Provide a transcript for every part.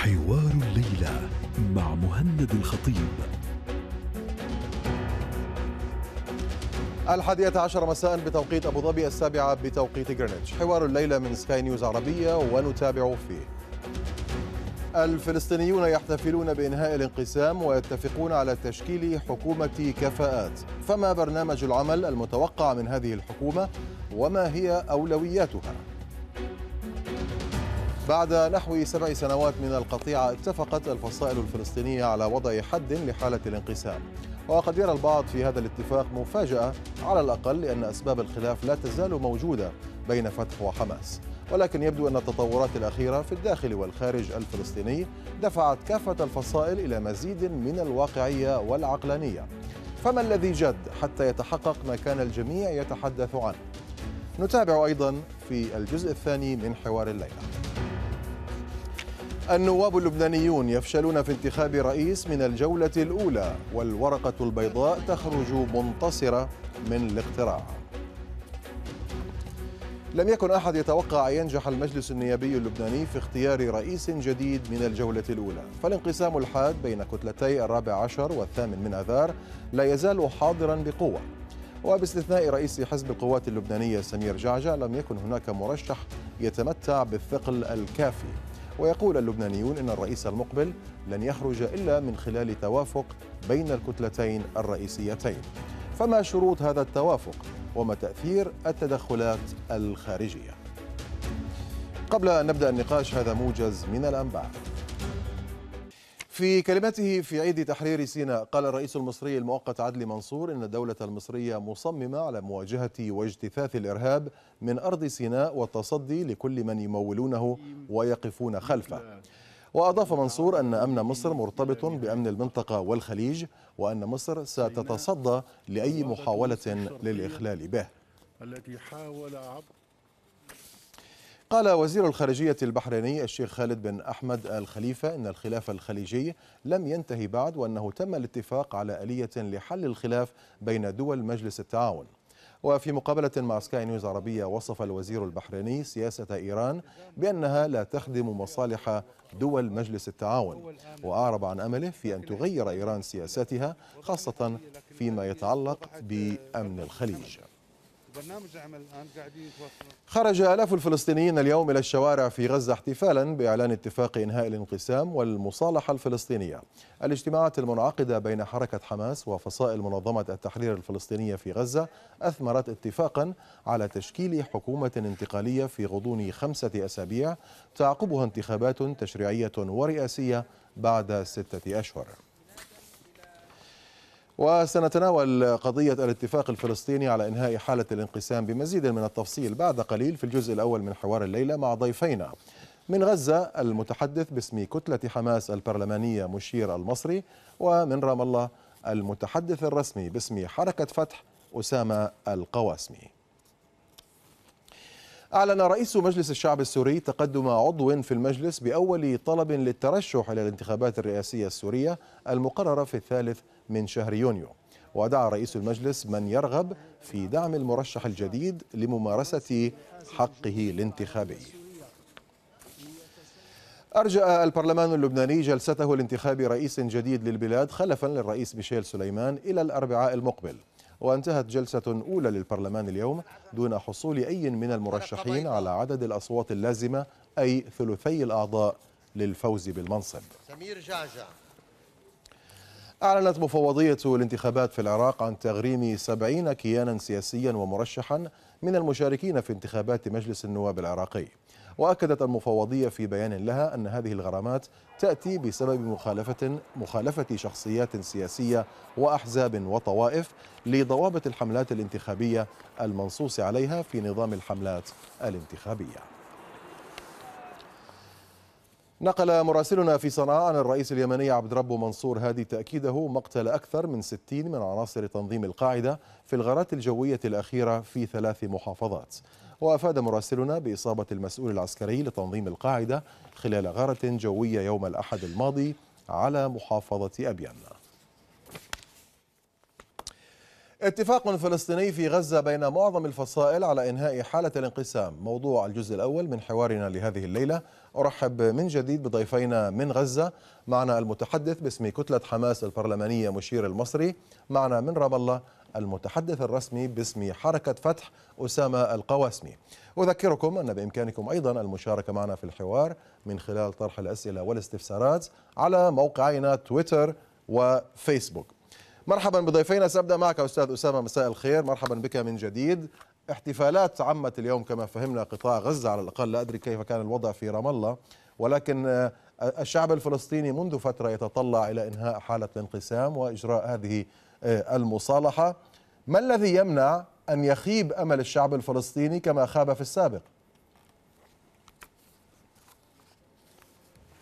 حوار الليلة مع مهند الخطيب الحادية عشر مساء بتوقيت أبو ظبي السابعة بتوقيت غرينتش حوار الليلة من سكاي نيوز عربية ونتابع فيه الفلسطينيون يحتفلون بإنهاء الانقسام ويتفقون على تشكيل حكومة كفاءات فما برنامج العمل المتوقع من هذه الحكومة وما هي أولوياتها بعد نحو سبع سنوات من القطيعة اتفقت الفصائل الفلسطينية على وضع حد لحالة الانقسام وقد يرى البعض في هذا الاتفاق مفاجأة على الأقل لأن أسباب الخلاف لا تزال موجودة بين فتح وحماس ولكن يبدو أن التطورات الأخيرة في الداخل والخارج الفلسطيني دفعت كافة الفصائل إلى مزيد من الواقعية والعقلانية فما الذي جد حتى يتحقق ما كان الجميع يتحدث عنه نتابع أيضا في الجزء الثاني من حوار الليلة النواب اللبنانيون يفشلون في انتخاب رئيس من الجولة الأولى والورقة البيضاء تخرج منتصرة من الاقتراع لم يكن أحد يتوقع أن ينجح المجلس النيابي اللبناني في اختيار رئيس جديد من الجولة الأولى فالانقسام الحاد بين كتلتي الرابع عشر والثامن من أذار لا يزال حاضرا بقوة وباستثناء رئيس حزب القوات اللبنانية سمير جعجع لم يكن هناك مرشح يتمتع بالثقل الكافي ويقول اللبنانيون إن الرئيس المقبل لن يخرج إلا من خلال توافق بين الكتلتين الرئيسيتين فما شروط هذا التوافق وما تأثير التدخلات الخارجية قبل أن نبدأ النقاش هذا موجز من الأنباء في كلمته في عيد تحرير سيناء قال الرئيس المصري المؤقت عدلي منصور إن الدولة المصرية مصممة على مواجهة واجتثاث الإرهاب من أرض سيناء والتصدي لكل من يمولونه ويقفون خلفه وأضاف منصور أن أمن مصر مرتبط بأمن المنطقة والخليج وأن مصر ستتصدى لأي محاولة للإخلال به التي حاول عبر قال وزير الخارجية البحريني الشيخ خالد بن أحمد الخليفة إن الخلاف الخليجي لم ينتهي بعد وأنه تم الاتفاق على آلية لحل الخلاف بين دول مجلس التعاون وفي مقابلة مع سكاي نيوز عربية وصف الوزير البحريني سياسة إيران بأنها لا تخدم مصالح دول مجلس التعاون وأعرب عن أمله في أن تغير إيران سياساتها خاصة فيما يتعلق بأمن الخليج عمل الآن خرج آلاف الفلسطينيين اليوم إلى الشوارع في غزة احتفالا بإعلان اتفاق إنهاء الانقسام والمصالحة الفلسطينية الاجتماعات المنعقدة بين حركة حماس وفصائل منظمة التحرير الفلسطينية في غزة أثمرت اتفاقا على تشكيل حكومة انتقالية في غضون خمسة أسابيع تعقبها انتخابات تشريعية ورئاسية بعد ستة أشهر وسنتناول قضية الاتفاق الفلسطيني على إنهاء حالة الانقسام بمزيد من التفصيل بعد قليل في الجزء الأول من حوار الليلة مع ضيفينا من غزة المتحدث باسم كتلة حماس البرلمانية مشير المصري ومن رام الله المتحدث الرسمي باسم حركة فتح أسامة القواسمي أعلن رئيس مجلس الشعب السوري تقدم عضو في المجلس بأول طلب للترشح إلى الانتخابات الرئاسية السورية المقررة في الثالث من شهر يونيو ودعا رئيس المجلس من يرغب في دعم المرشح الجديد لممارسة حقه الانتخابي أرجأ البرلمان اللبناني جلسته لانتخاب رئيس جديد للبلاد خلفا للرئيس ميشيل سليمان إلى الأربعاء المقبل وانتهت جلسة أولى للبرلمان اليوم دون حصول أي من المرشحين على عدد الأصوات اللازمة أي ثلثي الأعضاء للفوز بالمنصب سمير جعجع أعلنت مفوضية الانتخابات في العراق عن تغريم سبعين كيانا سياسيا ومرشحا من المشاركين في انتخابات مجلس النواب العراقي وأكدت المفوضية في بيان لها أن هذه الغرامات تأتي بسبب مخالفة مخالفة شخصيات سياسية وأحزاب وطوائف لضوابط الحملات الانتخابية المنصوص عليها في نظام الحملات الانتخابية نقل مراسلنا في صنعاء عن الرئيس اليمني عبد ربه منصور هادي تأكيده مقتل أكثر من 60 من عناصر تنظيم القاعدة في الغارات الجوية الأخيرة في ثلاث محافظات وأفاد مراسلنا بإصابة المسؤول العسكري لتنظيم القاعدة خلال غارة جوية يوم الأحد الماضي على محافظة أبيان اتفاق فلسطيني في غزة بين معظم الفصائل على إنهاء حالة الانقسام موضوع الجزء الأول من حوارنا لهذه الليلة أرحب من جديد بضيفينا من غزة معنا المتحدث باسم كتلة حماس البرلمانية مشير المصري معنا من رام الله المتحدث الرسمي باسم حركة فتح أسامة القواسمي أذكركم أن بإمكانكم أيضا المشاركة معنا في الحوار من خلال طرح الأسئلة والاستفسارات على موقعينا تويتر وفيسبوك مرحبا بضيفينا سأبدأ معك أستاذ أسامة مساء الخير مرحبا بك من جديد احتفالات عمت اليوم كما فهمنا قطاع غزة على الأقل لا أدري كيف كان الوضع في رام الله ولكن آه، آه، الشعب الفلسطيني منذ فترة يتطلع إلى إنهاء حالة الانقسام وإجراء هذه آه، المصالحة ما الذي يمنع أن يخيب أمل الشعب الفلسطيني كما خاب في السابق؟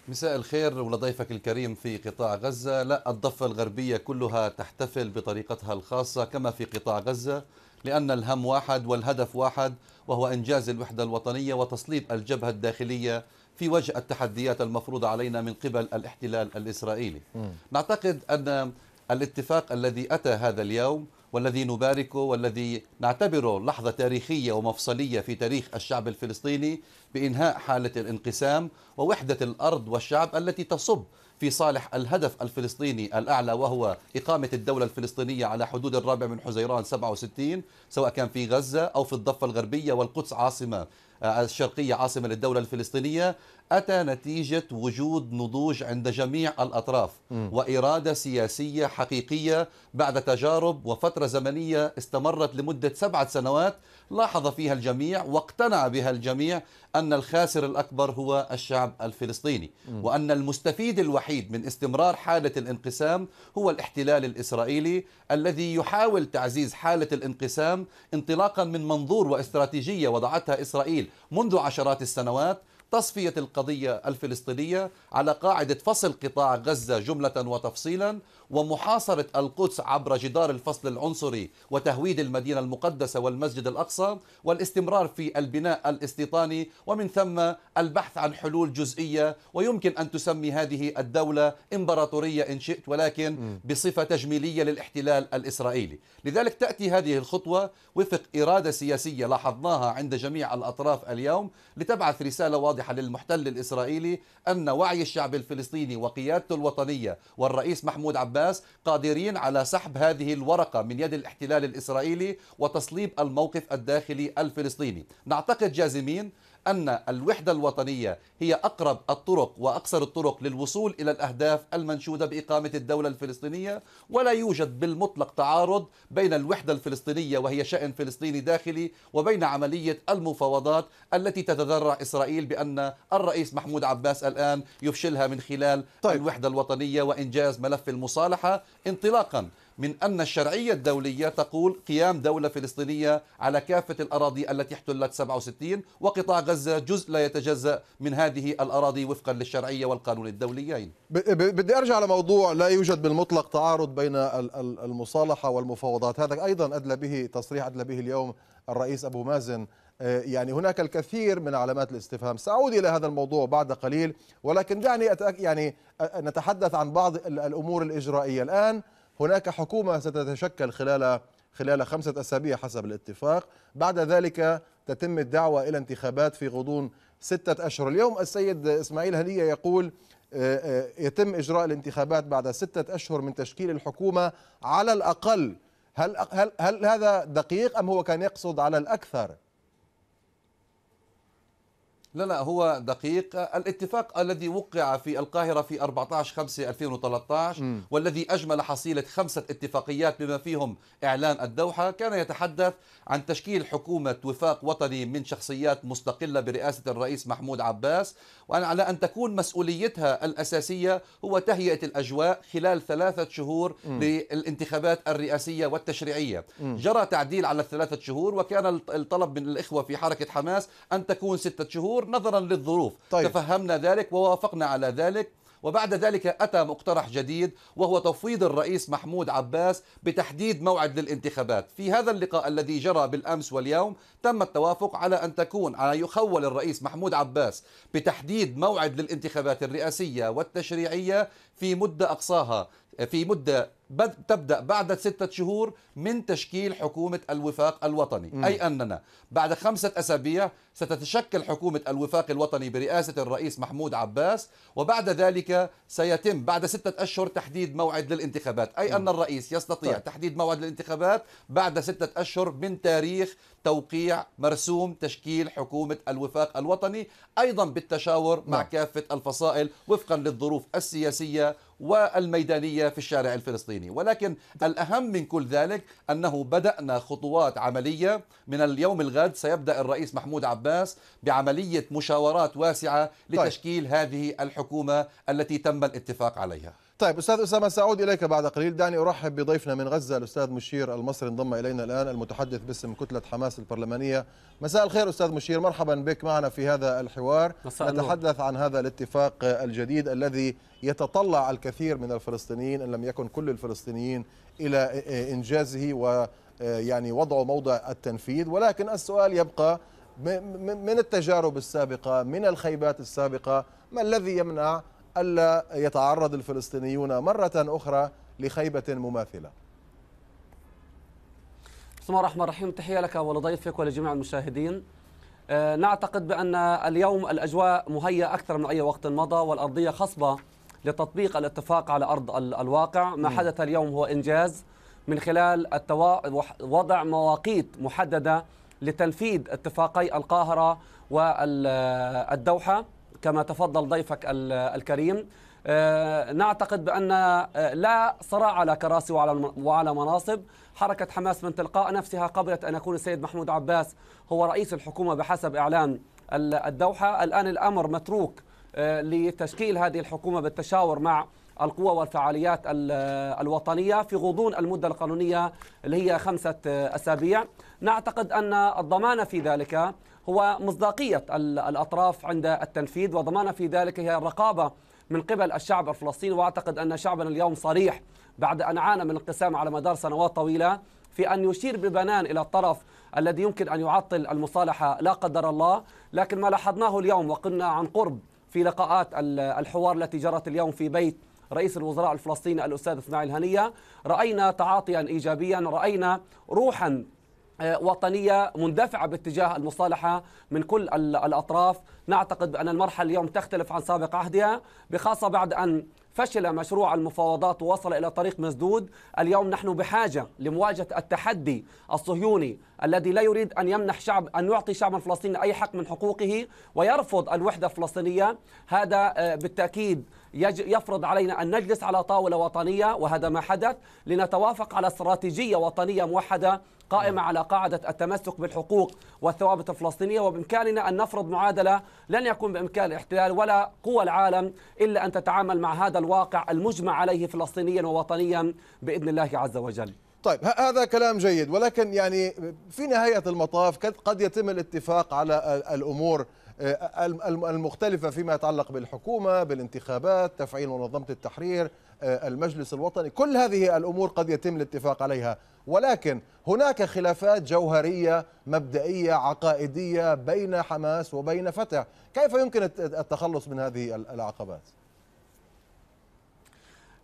مساء الخير ولضيفك الكريم في قطاع غزة لا الضفة الغربية كلها تحتفل بطريقتها الخاصة كما في قطاع غزة لأن الهم واحد والهدف واحد وهو إنجاز الوحدة الوطنية وتسليط الجبهة الداخلية في وجه التحديات المفروضة علينا من قبل الاحتلال الإسرائيلي م. نعتقد أن الاتفاق الذي أتى هذا اليوم والذي نباركه والذي نعتبره لحظة تاريخية ومفصلية في تاريخ الشعب الفلسطيني بإنهاء حالة الانقسام ووحدة الأرض والشعب التي تصب في صالح الهدف الفلسطيني الأعلى وهو إقامة الدولة الفلسطينية على حدود الرابع من حزيران 67 سواء كان في غزة أو في الضفة الغربية والقدس عاصمة آه، الشرقية عاصمة للدولة الفلسطينية أتى نتيجة وجود نضوج عند جميع الأطراف م. وإرادة سياسية حقيقية بعد تجارب وفترة زمنية استمرت لمدة سبعة سنوات لاحظ فيها الجميع واقتنع بها الجميع أن الخاسر الأكبر هو الشعب الفلسطيني م. وأن المستفيد الوحيد من استمرار حالة الانقسام هو الاحتلال الإسرائيلي الذي يحاول تعزيز حالة الانقسام انطلاقا من منظور واستراتيجية وضعتها إسرائيل منذ عشرات السنوات تصفية القضية الفلسطينية على قاعدة فصل قطاع غزة جملة وتفصيلا ومحاصرة القدس عبر جدار الفصل العنصري وتهويد المدينة المقدسة والمسجد الأقصى والاستمرار في البناء الاستيطاني ومن ثم البحث عن حلول جزئية ويمكن أن تسمي هذه الدولة إمبراطورية إن شئت ولكن بصفة تجميلية للاحتلال الإسرائيلي لذلك تأتي هذه الخطوة وفق إرادة سياسية لاحظناها عند جميع الأطراف اليوم لتبعث رسالة واضحة للمحتل الإسرائيلي أن وعي الشعب الفلسطيني وقيادته الوطنية والرئيس محمود عباس عباس قادرين على سحب هذه الورقة من يد الاحتلال الإسرائيلي وتصليب الموقف الداخلي الفلسطيني نعتقد جازمين أن الوحدة الوطنية هي أقرب الطرق وأقصر الطرق للوصول إلى الأهداف المنشودة بإقامة الدولة الفلسطينية ولا يوجد بالمطلق تعارض بين الوحدة الفلسطينية وهي شأن فلسطيني داخلي وبين عملية المفاوضات التي تتذرع إسرائيل بأن الرئيس محمود عباس الآن يفشلها من خلال طيب. الوحدة الوطنية وإنجاز ملف المصالحة انطلاقا من أن الشرعية الدولية تقول قيام دولة فلسطينية على كافة الأراضي التي احتلت 67 وقطاع غزة جزء لا يتجزأ من هذه الأراضي وفقا للشرعية والقانون الدوليين بدي أرجع لموضوع لا يوجد بالمطلق تعارض بين المصالحة والمفاوضات هذا أيضا أدلى به تصريح أدلى به اليوم الرئيس أبو مازن آه، يعني هناك الكثير من علامات الاستفهام سأعود إلى هذا الموضوع بعد قليل ولكن دعني يعني آه، نتحدث عن بعض الأمور الإجرائية الآن هناك حكومة ستتشكل خلال خلال خمسة أسابيع حسب الاتفاق بعد ذلك تتم الدعوة إلى انتخابات في غضون ستة أشهر اليوم السيد إسماعيل هنية يقول آه، آه، يتم إجراء الانتخابات بعد ستة أشهر من تشكيل الحكومة على الأقل هل, هل, هل هذا دقيق أم هو كان يقصد على الأكثر؟ لا لا هو دقيق الاتفاق الذي وقع في القاهرة في 14 5 2013 والذي أجمل حصيلة خمسة اتفاقيات بما فيهم إعلان الدوحة كان يتحدث عن تشكيل حكومة وفاق وطني من شخصيات مستقلة برئاسة الرئيس محمود عباس وأن على أن تكون مسؤوليتها الأساسية هو تهيئة الأجواء خلال ثلاثة شهور م. للانتخابات الرئاسية والتشريعية م. جرى تعديل على الثلاثة شهور وكان الطلب من الإخوة في حركة حماس أن تكون ستة شهور الدستور نظرا للظروف طيب. تفهمنا ذلك ووافقنا على ذلك وبعد ذلك أتى مقترح جديد وهو تفويض الرئيس محمود عباس بتحديد موعد للانتخابات في هذا اللقاء الذي جرى بالأمس واليوم تم التوافق على أن تكون على يخول الرئيس محمود عباس بتحديد موعد للانتخابات الرئاسية والتشريعية في مدة أقصاها في مدة تبدأ بعد ستة شهور من تشكيل حكومة الوفاق الوطني م. أي أننا بعد خمسة أسابيع ستتشكل حكومة الوفاق الوطني برئاسة الرئيس محمود عباس وبعد ذلك سيتم بعد ستة أشهر تحديد موعد للانتخابات أي م. أن الرئيس يستطيع طيب. تحديد موعد للانتخابات بعد ستة أشهر من تاريخ توقيع مرسوم تشكيل حكومة الوفاق الوطني أيضا بالتشاور م. مع نعم. كافة الفصائل وفقا للظروف السياسية والميدانية في الشارع الفلسطيني ولكن الأهم من كل ذلك أنه بدأنا خطوات عملية من اليوم الغد سيبدأ الرئيس محمود عباس بعملية مشاورات واسعة طيب. لتشكيل هذه الحكومة التي تم الاتفاق عليها طيب استاذ اسامه ساعود اليك بعد قليل دعني ارحب بضيفنا من غزه الاستاذ مشير المصري انضم الينا الان المتحدث باسم كتله حماس البرلمانيه مساء الخير استاذ مشير مرحبا بك معنا في هذا الحوار نتحدث عن هذا الاتفاق الجديد الذي يتطلع الكثير من الفلسطينيين ان لم يكن كل الفلسطينيين الى انجازه و يعني وضعوا موضع التنفيذ ولكن السؤال يبقى من التجارب السابقه من الخيبات السابقه ما الذي يمنع ألا يتعرض الفلسطينيون مرة أخرى لخيبة مماثلة بسم الله الرحمن الرحيم تحية لك ولضيفك ولجميع المشاهدين آه، نعتقد بأن اليوم الأجواء مهيئة أكثر من أي وقت مضى والأرضية خصبة لتطبيق الاتفاق على أرض الواقع ما حدث اليوم هو إنجاز من خلال التوا... وضع مواقيت محددة لتنفيذ اتفاقي القاهرة والدوحة كما تفضل ضيفك الكريم آه، نعتقد بأن آه، لا صراع على كراسي وعلى, مناصب حركة حماس من تلقاء نفسها قبلت أن يكون السيد محمود عباس هو رئيس الحكومة بحسب إعلان الدوحة الآن الأمر متروك آه، لتشكيل هذه الحكومة بالتشاور مع القوى والفعاليات الوطنية في غضون المدة القانونية اللي هي خمسة أسابيع نعتقد أن الضمان في ذلك هو مصداقية الأطراف عند التنفيذ وضمان في ذلك هي الرقابة من قبل الشعب الفلسطيني واعتقد ان شعبنا اليوم صريح بعد ان عانى من انقسام على مدار سنوات طويله في ان يشير ببنان الى الطرف الذي يمكن ان يعطل المصالحه لا قدر الله، لكن ما لاحظناه اليوم وقلنا عن قرب في لقاءات الحوار التي جرت اليوم في بيت رئيس الوزراء الفلسطيني الأستاذ اسماعيل هنية رأينا تعاطيا إيجابيا رأينا روحا آه، وطنية مندفعة باتجاه المصالحة من كل الأطراف نعتقد بأن المرحلة اليوم تختلف عن سابق عهدها بخاصة بعد أن فشل مشروع المفاوضات ووصل إلى طريق مسدود اليوم نحن بحاجة لمواجهة التحدي الصهيوني الذي لا يريد أن يمنح شعب أن يعطي شعب الفلسطيني أي حق من حقوقه ويرفض الوحدة الفلسطينية هذا آه، بالتأكيد يفرض علينا أن نجلس على طاولة وطنية وهذا ما حدث لنتوافق على استراتيجية وطنية موحدة قائمة على قاعدة التمسك بالحقوق والثوابت الفلسطينية وبإمكاننا أن نفرض معادلة لن يكون بإمكان الاحتلال ولا قوى العالم إلا أن تتعامل مع هذا الواقع المجمع عليه فلسطينيا ووطنيا بإذن الله عز وجل طيب هذا كلام جيد ولكن يعني في نهاية المطاف قد يتم الاتفاق على الأمور آه، المختلفة فيما يتعلق بالحكومة بالانتخابات تفعيل منظمة التحرير آه، المجلس الوطني كل هذه الأمور قد يتم الاتفاق عليها ولكن هناك خلافات جوهرية مبدئية عقائدية بين حماس وبين فتح كيف يمكن التخلص من هذه العقبات؟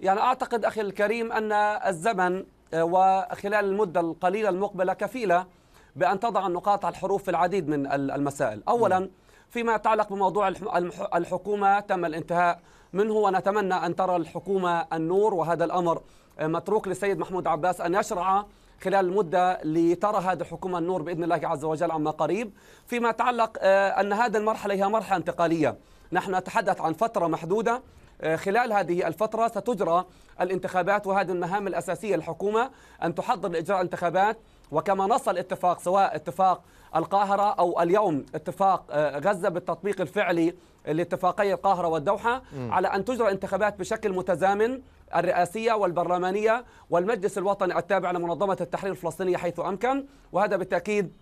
يعني أعتقد أخي الكريم أن الزمن آه، وخلال المدة القليلة المقبلة كفيلة بأن تضع النقاط على الحروف في العديد من المسائل أولا م. فيما يتعلق بموضوع الحكومة تم الانتهاء منه ونتمنى أن ترى الحكومة النور وهذا الأمر متروك للسيد محمود عباس أن يشرع خلال المدة لترى هذه الحكومة النور بإذن الله عز وجل عما قريب فيما يتعلق آه، أن هذه المرحلة هي مرحلة انتقالية نحن نتحدث عن فترة محدودة آه، خلال هذه الفترة ستجرى الانتخابات وهذه المهام الأساسية للحكومة أن تحضر لإجراء الانتخابات وكما نص الاتفاق سواء اتفاق القاهرة أو اليوم اتفاق آه، غزة بالتطبيق الفعلي لاتفاقية القاهرة والدوحة م. على أن تجرى انتخابات بشكل متزامن الرئاسية والبرلمانية والمجلس الوطني التابع لمنظمة التحرير الفلسطينية حيث أمكن وهذا بالتأكيد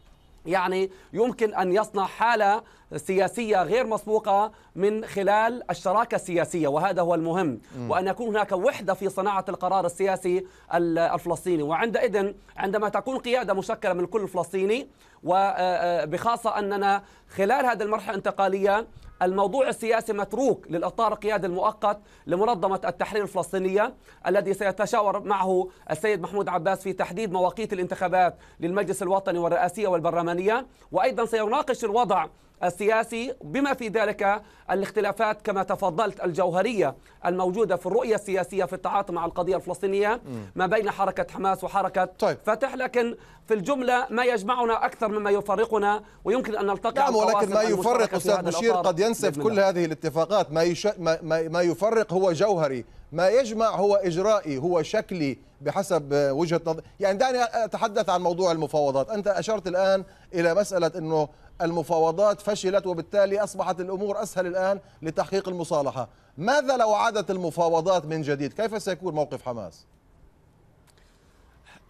يعني يمكن ان يصنع حاله سياسيه غير مسبوقه من خلال الشراكه السياسيه وهذا هو المهم م. وان يكون هناك وحده في صناعه القرار السياسي الفلسطيني وعندئذ عندما تكون قياده مشكله من كل فلسطيني وبخاصه آه، آه، اننا خلال هذه المرحله الانتقاليه الموضوع السياسي متروك للإطار القيادي المؤقت لمنظمة التحرير الفلسطينية الذي سيتشاور معه السيد محمود عباس في تحديد مواقيت الانتخابات للمجلس الوطني والرئاسية والبرلمانية وأيضا سيناقش الوضع السياسي بما في ذلك الاختلافات كما تفضلت الجوهرية الموجودة في الرؤية السياسية في التعاطي مع القضية الفلسطينية ما بين حركة حماس وحركة طيب. فتح لكن في الجملة ما يجمعنا أكثر مما يفرقنا ويمكن أن نلتقي نعم ولكن ما يفرق أستاذ بشير قد ينسف كل هذه الاتفاقات ما, يش... ما... ما... ما يفرق هو جوهري ما يجمع هو إجرائي هو شكلي بحسب وجهة نظر يعني دعني أتحدث عن موضوع المفاوضات أنت أشرت الآن إلى مسألة أنه المفاوضات فشلت وبالتالي أصبحت الأمور أسهل الآن لتحقيق المصالحة ماذا لو عادت المفاوضات من جديد كيف سيكون موقف حماس؟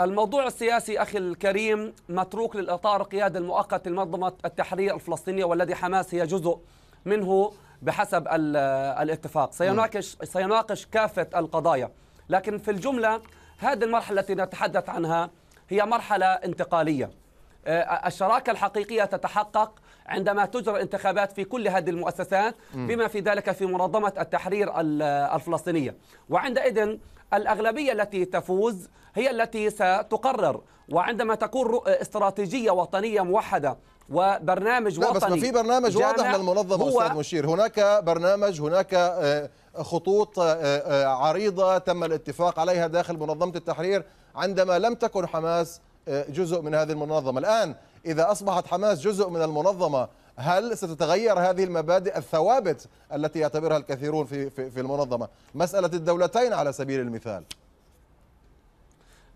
الموضوع السياسي أخي الكريم متروك للإطار القيادي المؤقت لمنظمة التحرير الفلسطينية والذي حماس هي جزء منه بحسب الاتفاق سيناقش, سيناقش كافة القضايا لكن في الجملة هذه المرحلة التي نتحدث عنها هي مرحلة انتقالية آه، الشراكة الحقيقية تتحقق عندما تجرى الانتخابات في كل هذه المؤسسات بما في ذلك في منظمة التحرير الفلسطينية وعندئذ الأغلبية التي تفوز هي التي ستقرر وعندما تكون استراتيجية وطنية موحدة وبرنامج لا وطني بس ما في برنامج واضح للمنظمة أستاذ مشير هناك برنامج هناك آه، خطوط آه، عريضة تم الاتفاق عليها داخل منظمة التحرير عندما لم تكن حماس جزء من هذه المنظمة الآن إذا أصبحت حماس جزء من المنظمة هل ستتغير هذه المبادئ الثوابت التي يعتبرها الكثيرون في, في, في المنظمة مسألة الدولتين على سبيل المثال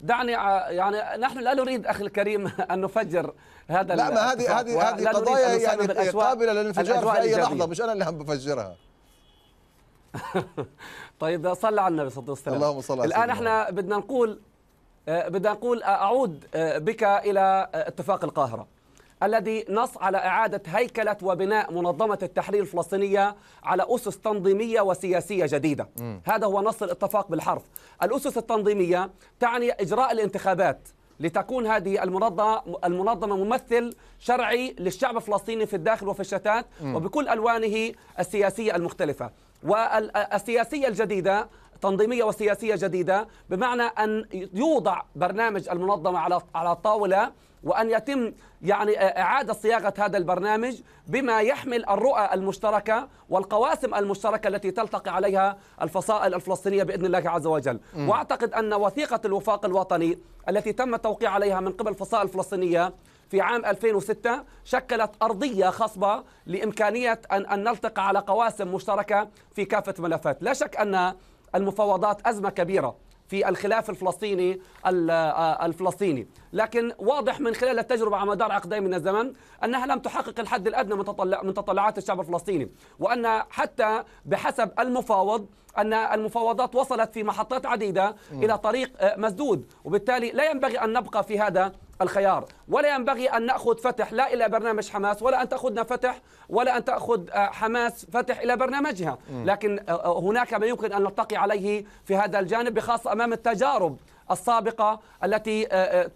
دعني يعني نحن لا نريد اخي الكريم ان نفجر هذا لا ما هذه هذه هذه قضايا يعني قابله للانفجار في اي لحظه مش انا اللي عم بفجرها طيب صلى على النبي صلى الله عليه وسلم اللهم صل الان احنا بدنا نقول آه، بدي أقول آه، أعود آه، بك إلى اتفاق القاهرة الذي نص على إعادة هيكلة وبناء منظمة التحرير الفلسطينية على أسس تنظيمية وسياسية جديدة م. هذا هو نص الاتفاق بالحرف الأسس التنظيمية تعني إجراء الانتخابات لتكون هذه المنظمة المنظمة ممثل شرعي للشعب الفلسطيني في الداخل وفي الشتات وبكل ألوانه السياسية المختلفة والسياسية الجديدة تنظيميه وسياسيه جديده بمعنى ان يوضع برنامج المنظمه على على الطاوله وان يتم يعني اعاده صياغه هذا البرنامج بما يحمل الرؤى المشتركه والقواسم المشتركه التي تلتقي عليها الفصائل الفلسطينيه باذن الله عز وجل، م. واعتقد ان وثيقه الوفاق الوطني التي تم التوقيع عليها من قبل الفصائل الفلسطينيه في عام 2006 شكلت أرضية خصبة لإمكانية أن, أن نلتقي على قواسم مشتركة في كافة ملفات لا شك أن المفاوضات أزمة كبيرة في الخلاف الفلسطيني آه، الفلسطيني لكن واضح من خلال التجربة على مدار عقدين من الزمن أنها لم تحقق الحد الأدنى من متطلعات الشعب الفلسطيني وأن حتى بحسب المفاوض أن المفاوضات وصلت في محطات عديدة إلى طريق آه، مسدود وبالتالي لا ينبغي أن نبقى في هذا الخيار ولا ينبغي أن نأخذ فتح لا إلى برنامج حماس ولا أن تأخذنا فتح ولا أن تأخذ آه، حماس فتح إلى برنامجها لكن آه، آه، هناك ما يمكن أن نلتقي عليه في هذا الجانب بخاصة أمام التجارب السابقة التي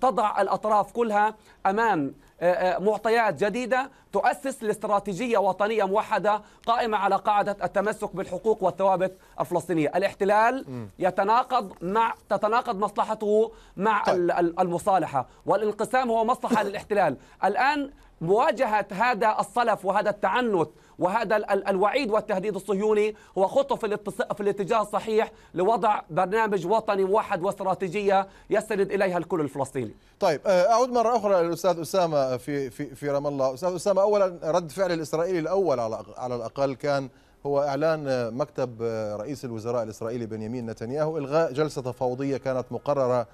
تضع الأطراف كلها أمام آه، آه، معطيات جديدة تؤسس لاستراتيجية وطنية موحدة قائمة على قاعدة التمسك بالحقوق والثوابت الفلسطينية الاحتلال يتناقض مع تتناقض مصلحته مع طيب. المصالحة والانقسام هو مصلحة للاحتلال الآن مواجهة هذا الصلف وهذا التعنت وهذا الوعيد والتهديد الصهيوني هو خطوة في, في الاتجاه الصحيح لوضع برنامج وطني موحد واستراتيجية يستند إليها الكل الفلسطيني طيب آه، أعود مرة أخرى للأستاذ أسامة في, في, في رام الله أستاذ أسامة أولا رد فعل الإسرائيلي الأول على, على الأقل كان هو إعلان آه، مكتب آه، رئيس الوزراء الإسرائيلي بنيامين نتنياهو إلغاء جلسة تفاوضية كانت مقررة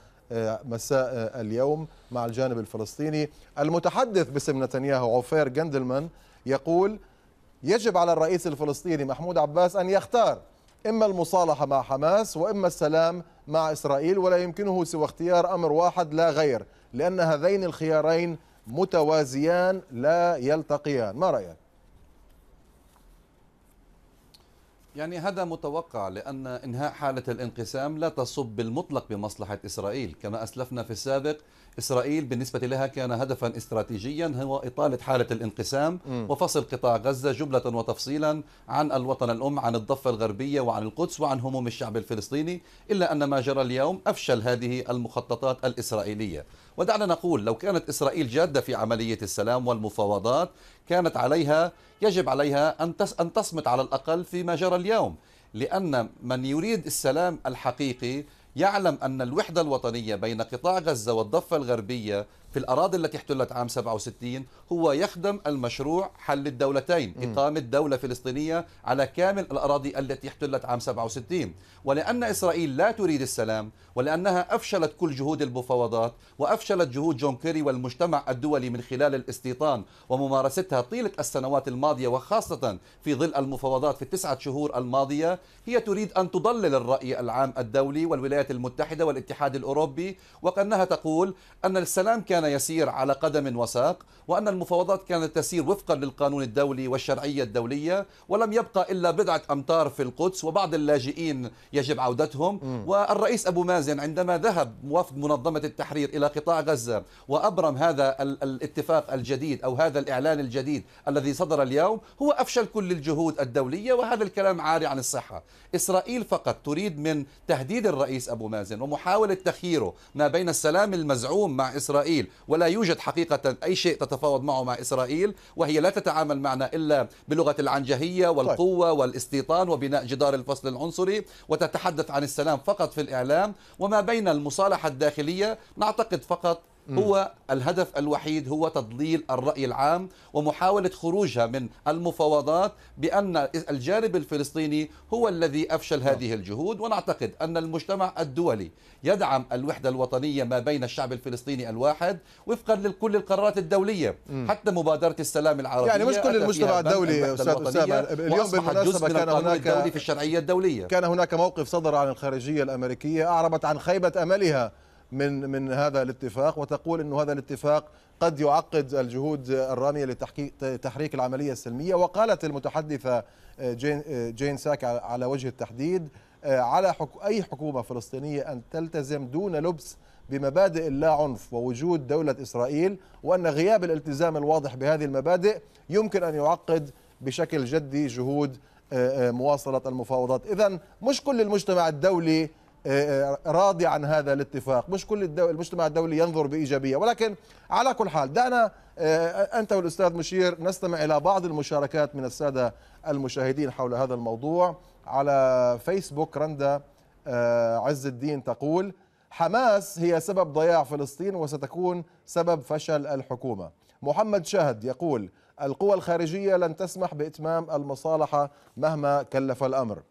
مساء اليوم مع الجانب الفلسطيني المتحدث باسم نتنياهو عوفير جندلمان يقول يجب على الرئيس الفلسطيني محمود عباس أن يختار إما المصالحة مع حماس وإما السلام مع إسرائيل ولا يمكنه سوى اختيار أمر واحد لا غير لأن هذين الخيارين متوازيان لا يلتقيان ما رأيك؟ يعني هذا متوقع لأن إنهاء حالة الانقسام لا تصب بالمطلق بمصلحة إسرائيل كما أسلفنا في السابق إسرائيل بالنسبة لها كان هدفا استراتيجيا هو إطالة حالة الانقسام م. وفصل قطاع غزة جملة وتفصيلا عن الوطن الأم عن الضفة الغربية وعن القدس وعن هموم الشعب الفلسطيني إلا أن ما جرى اليوم أفشل هذه المخططات الإسرائيلية ودعنا نقول لو كانت إسرائيل جادة في عملية السلام والمفاوضات كانت عليها يجب عليها أن تصمت على الأقل فيما جرى اليوم لأن من يريد السلام الحقيقي يعلم أن الوحدة الوطنية بين قطاع غزة والضفة الغربية في الأراضي التي احتلت عام 67 هو يخدم المشروع حل الدولتين إقامة دولة فلسطينية على كامل الأراضي التي احتلت عام 67 ولأن إسرائيل لا تريد السلام ولأنها أفشلت كل جهود المفاوضات وأفشلت جهود جون كيري والمجتمع الدولي من خلال الاستيطان وممارستها طيلة السنوات الماضية وخاصة في ظل المفاوضات في التسعة شهور الماضية هي تريد أن تضلل الرأي العام الدولي والولايات المتحدة والاتحاد الأوروبي وكأنها تقول أن السلام كان يسير على قدم وساق وأن المفاوضات كانت تسير وفقا للقانون الدولي والشرعية الدولية ولم يبقى إلا بضعة أمتار في القدس وبعض اللاجئين يجب عودتهم م. والرئيس أبو مازن عندما ذهب وفد منظمة التحرير إلى قطاع غزة وأبرم هذا الاتفاق الجديد أو هذا الإعلان الجديد الذي صدر اليوم هو أفشل كل الجهود الدولية وهذا الكلام عاري عن الصحة إسرائيل فقط تريد من تهديد الرئيس أبو مازن ومحاولة تخييره ما بين السلام المزعوم مع إسرائيل ولا يوجد حقيقة أي شيء تتفاوض معه مع إسرائيل وهي لا تتعامل معنا إلا بلغة العنجهية طيب. والقوة والاستيطان وبناء جدار الفصل العنصري وتتحدث عن السلام فقط في الإعلام وما بين المصالحة الداخلية نعتقد فقط هو الهدف الوحيد هو تضليل الرأي العام ومحاولة خروجها من المفاوضات بأن الجانب الفلسطيني هو الذي أفشل نعم. هذه الجهود ونعتقد أن المجتمع الدولي يدعم الوحدة الوطنية ما بين الشعب الفلسطيني الواحد وفقا لكل القرارات الدولية حتى مبادرة السلام العربية يعني مش كل المجتمع الدولي أستاذ أسامة اليوم بالمناسبة كان هناك الدولي في الشرعية الدولية كان هناك موقف صدر عن الخارجية الأمريكية أعربت عن خيبة أملها من من هذا الاتفاق وتقول انه هذا الاتفاق قد يعقد الجهود الراميه لتحريك العمليه السلميه وقالت المتحدثه جين جين ساك على وجه التحديد على اي حكومه فلسطينيه ان تلتزم دون لبس بمبادئ اللا عنف ووجود دولة إسرائيل وأن غياب الالتزام الواضح بهذه المبادئ يمكن أن يعقد بشكل جدي جهود مواصلة المفاوضات إذا مش كل المجتمع الدولي آه، آه، راضي عن هذا الاتفاق مش كل الدول المجتمع الدولي ينظر بإيجابية ولكن على كل حال دعنا آه، أنت والأستاذ مشير نستمع إلى بعض المشاركات من السادة المشاهدين حول هذا الموضوع على فيسبوك رندا عز الدين تقول حماس هي سبب ضياع فلسطين وستكون سبب فشل الحكومة محمد شاهد يقول القوى الخارجية لن تسمح بإتمام المصالحة مهما كلف الأمر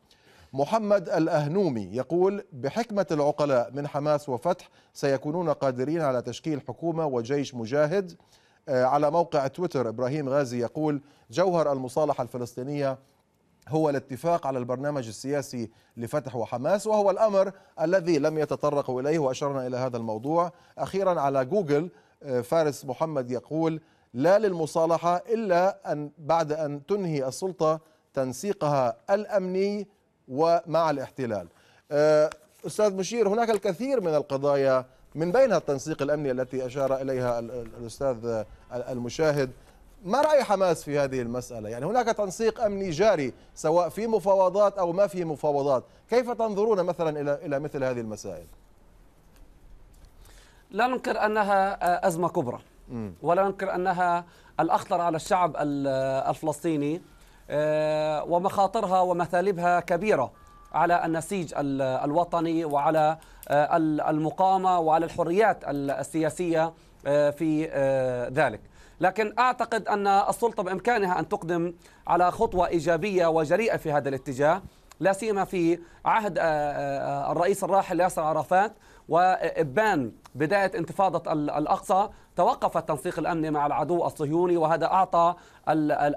محمد الأهنومي يقول بحكمة العقلاء من حماس وفتح سيكونون قادرين على تشكيل حكومة وجيش مجاهد آه، على موقع تويتر إبراهيم غازي يقول جوهر المصالحة الفلسطينية هو الاتفاق على البرنامج السياسي لفتح وحماس وهو الأمر الذي لم يتطرقوا إليه وأشرنا إلى هذا الموضوع أخيرا على جوجل آه، فارس محمد يقول لا للمصالحة إلا أن بعد أن تنهي السلطة تنسيقها الأمني ومع الاحتلال آه، أستاذ مشير هناك الكثير من القضايا من بينها التنسيق الأمني التي أشار إليها الأستاذ آه، المشاهد ما رأي حماس في هذه المسألة يعني هناك تنسيق أمني جاري سواء في مفاوضات أو ما في مفاوضات كيف تنظرون مثلا إلى إلى مثل هذه المسائل لا ننكر أنها آه، أزمة كبرى ولا ننكر أنها الأخطر على الشعب الفلسطيني آه، ومخاطرها ومثالبها كبيرة على النسيج الوطني وعلى آه، المقاومة وعلى الحريات السياسية آه، في ذلك لكن أعتقد أن السلطة بإمكانها أن تقدم على خطوة إيجابية وجريئة في هذا الاتجاه لا سيما في عهد الرئيس الراحل ياسر عرفات وإبان بداية انتفاضة الأقصى توقف التنسيق الأمني مع العدو الصهيوني وهذا أعطى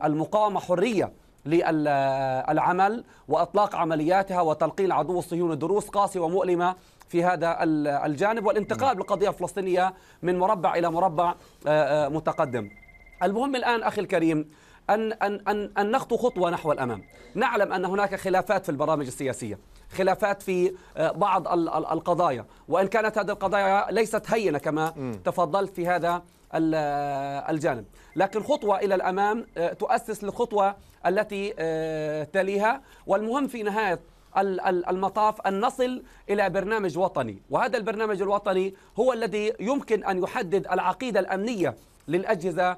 المقاومة حرية للعمل وإطلاق عملياتها وتلقين العدو الصهيوني دروس قاسية ومؤلمة في هذا الجانب والانتقال نعم. بالقضية الفلسطينية من مربع إلى مربع آه، آه، متقدم المهم الآن أخي الكريم أن, أن, أن, أن نخطو خطوة نحو الأمام نعلم أن هناك خلافات في البرامج السياسية خلافات في آه، بعض القضايا وإن كانت هذه القضايا ليست هينة كما تفضلت في هذا آه، الجانب لكن خطوة إلى الأمام آه، تؤسس للخطوة التي تليها والمهم في نهاية المطاف أن نصل إلى برنامج وطني وهذا البرنامج الوطني هو الذي يمكن أن يحدد العقيدة الأمنية للأجهزة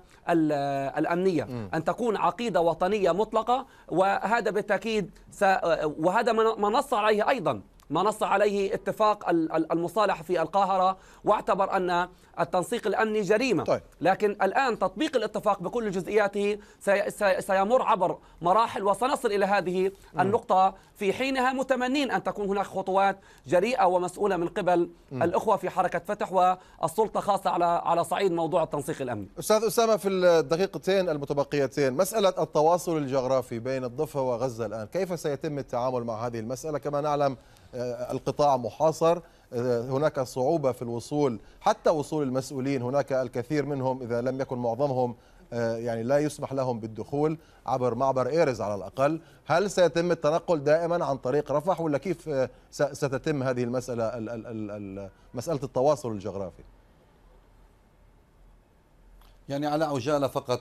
الأمنية م. أن تكون عقيدة وطنية مطلقة وهذا بالتأكيد وهذا ما نص عليه أيضا ما نص عليه اتفاق المصالحة في القاهرة واعتبر أن التنسيق الأمني جريمة طيب. لكن الآن تطبيق الاتفاق بكل جزئياته سيمر عبر مراحل وسنصل إلى هذه النقطة في حينها متمنين أن تكون هناك خطوات جريئة ومسؤولة من قبل الإخوة في حركة فتح والسلطة خاصة على على صعيد موضوع التنسيق الأمني أستاذ أسامة في الدقيقتين المتبقيتين مسألة التواصل الجغرافي بين الضفة وغزة الآن كيف سيتم التعامل مع هذه المسألة كما نعلم آه، القطاع محاصر آه، هناك صعوبة في الوصول حتى وصول المسؤولين هناك الكثير منهم إذا لم يكن معظمهم آه، يعني لا يسمح لهم بالدخول عبر معبر إيرز على الأقل هل سيتم التنقل دائما عن طريق رفح ولا كيف ستتم هذه المسألة مسألة التواصل الجغرافي يعني على عجالة فقط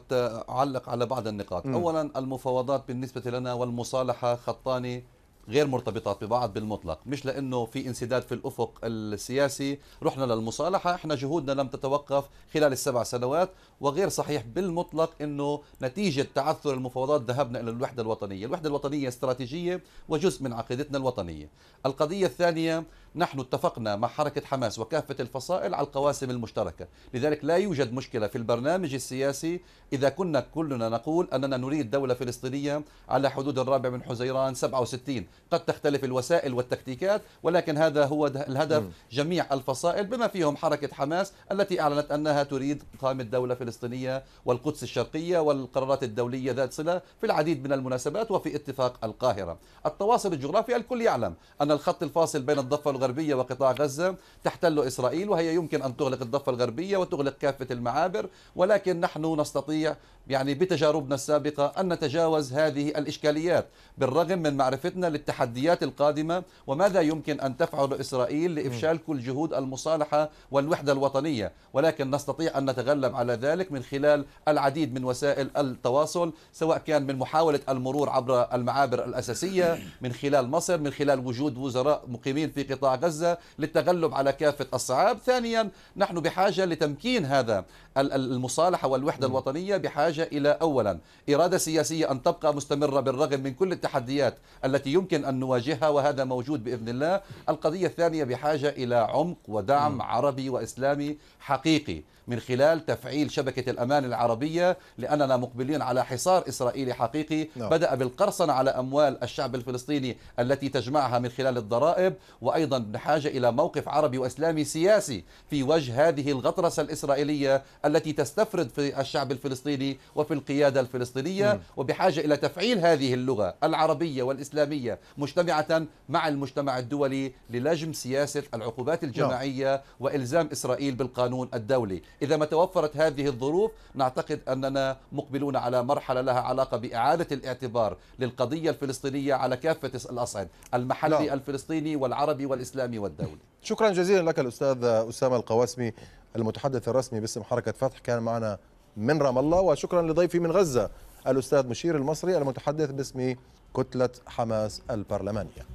أعلق على بعض النقاط م. أولا المفاوضات بالنسبة لنا والمصالحة خطان غير مرتبطات ببعض بالمطلق مش لانه في انسداد في الافق السياسي رحنا للمصالحه احنا جهودنا لم تتوقف خلال السبع سنوات وغير صحيح بالمطلق انه نتيجه تعثر المفاوضات ذهبنا الى الوحده الوطنيه الوحده الوطنيه استراتيجيه وجزء من عقيدتنا الوطنيه القضيه الثانيه نحن اتفقنا مع حركة حماس وكافة الفصائل على القواسم المشتركة لذلك لا يوجد مشكلة في البرنامج السياسي إذا كنا كلنا نقول أننا نريد دولة فلسطينية على حدود الرابع من حزيران 67 قد تختلف الوسائل والتكتيكات ولكن هذا هو الهدف جميع الفصائل بما فيهم حركة حماس التي أعلنت أنها تريد إقامة دولة فلسطينية والقدس الشرقية والقرارات الدولية ذات صلة في العديد من المناسبات وفي اتفاق القاهرة التواصل الجغرافي الكل يعلم أن الخط الفاصل بين الضفة الغربية وقطاع غزة تحتله إسرائيل وهي يمكن أن تغلق الضفة الغربية وتغلق كافة المعابر ولكن نحن نستطيع يعني بتجاربنا السابقة أن نتجاوز هذه الإشكاليات بالرغم من معرفتنا للتحديات القادمة وماذا يمكن أن تفعل إسرائيل لإفشال كل جهود المصالحة والوحدة الوطنية ولكن نستطيع أن نتغلب على ذلك من خلال العديد من وسائل التواصل سواء كان من محاولة المرور عبر المعابر الأساسية من خلال مصر من خلال وجود وزراء مقيمين في قطاع قطاع غزة للتغلب على كافة الصعاب ثانيا نحن بحاجة لتمكين هذا المصالحة والوحدة م. الوطنية بحاجة إلى أولا إرادة سياسية أن تبقى مستمرة بالرغم من كل التحديات التي يمكن أن نواجهها وهذا موجود بإذن الله القضية الثانية بحاجة إلى عمق ودعم م. عربي وإسلامي حقيقي من خلال تفعيل شبكة الأمان العربية لأننا مقبلين على حصار إسرائيلي حقيقي نعم. بدأ بالقرصنة على أموال الشعب الفلسطيني التي تجمعها من خلال الضرائب وأيضا بحاجة إلى موقف عربي وإسلامي سياسي في وجه هذه الغطرسة الإسرائيلية التي تستفرد في الشعب الفلسطيني وفي القيادة الفلسطينية م. نعم. وبحاجة إلى تفعيل هذه اللغة العربية والإسلامية مجتمعة مع المجتمع الدولي للجم سياسة العقوبات نعم. الجماعية نعم. وإلزام إسرائيل بالقانون الدولي إذا ما توفرت هذه الظروف نعتقد أننا مقبلون على مرحلة لها علاقة بإعادة الاعتبار للقضية الفلسطينية على كافة الأصعد المحلي لا. نعم. الفلسطيني والعربي والإسلامي والدولي شكرا جزيلا لك الأستاذ أسامة القواسمي المتحدث الرسمي باسم حركة فتح كان معنا من رام الله وشكرا لضيفي من غزة الأستاذ مشير المصري المتحدث باسم كتلة حماس البرلمانية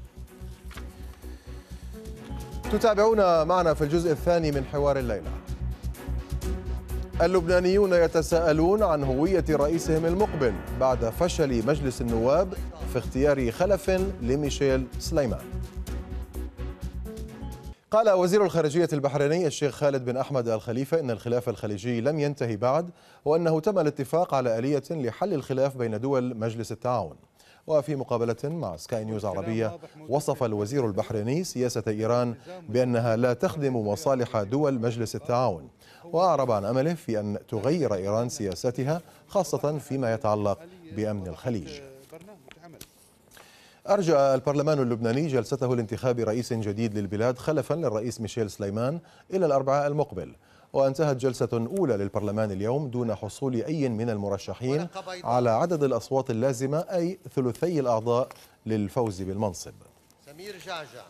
تتابعونا معنا في الجزء الثاني من حوار الليله اللبنانيون يتساءلون عن هوية رئيسهم المقبل بعد فشل مجلس النواب في اختيار خلف لميشيل سليمان قال وزير الخارجية البحريني الشيخ خالد بن أحمد الخليفة إن الخلاف الخليجي لم ينتهي بعد وأنه تم الاتفاق على آلية لحل الخلاف بين دول مجلس التعاون وفي مقابلة مع سكاي نيوز عربية وصف الوزير البحريني سياسة إيران بأنها لا تخدم مصالح دول مجلس التعاون وأعرب عن أمله في أن تغير إيران سياستها خاصة فيما يتعلق بأمن الخليج أرجع البرلمان اللبناني جلسته لانتخاب رئيس جديد للبلاد خلفا للرئيس ميشيل سليمان إلى الأربعاء المقبل وانتهت جلسة أولى للبرلمان اليوم دون حصول أي من المرشحين على عدد الأصوات اللازمة أي ثلثي الأعضاء للفوز بالمنصب سمير جعجع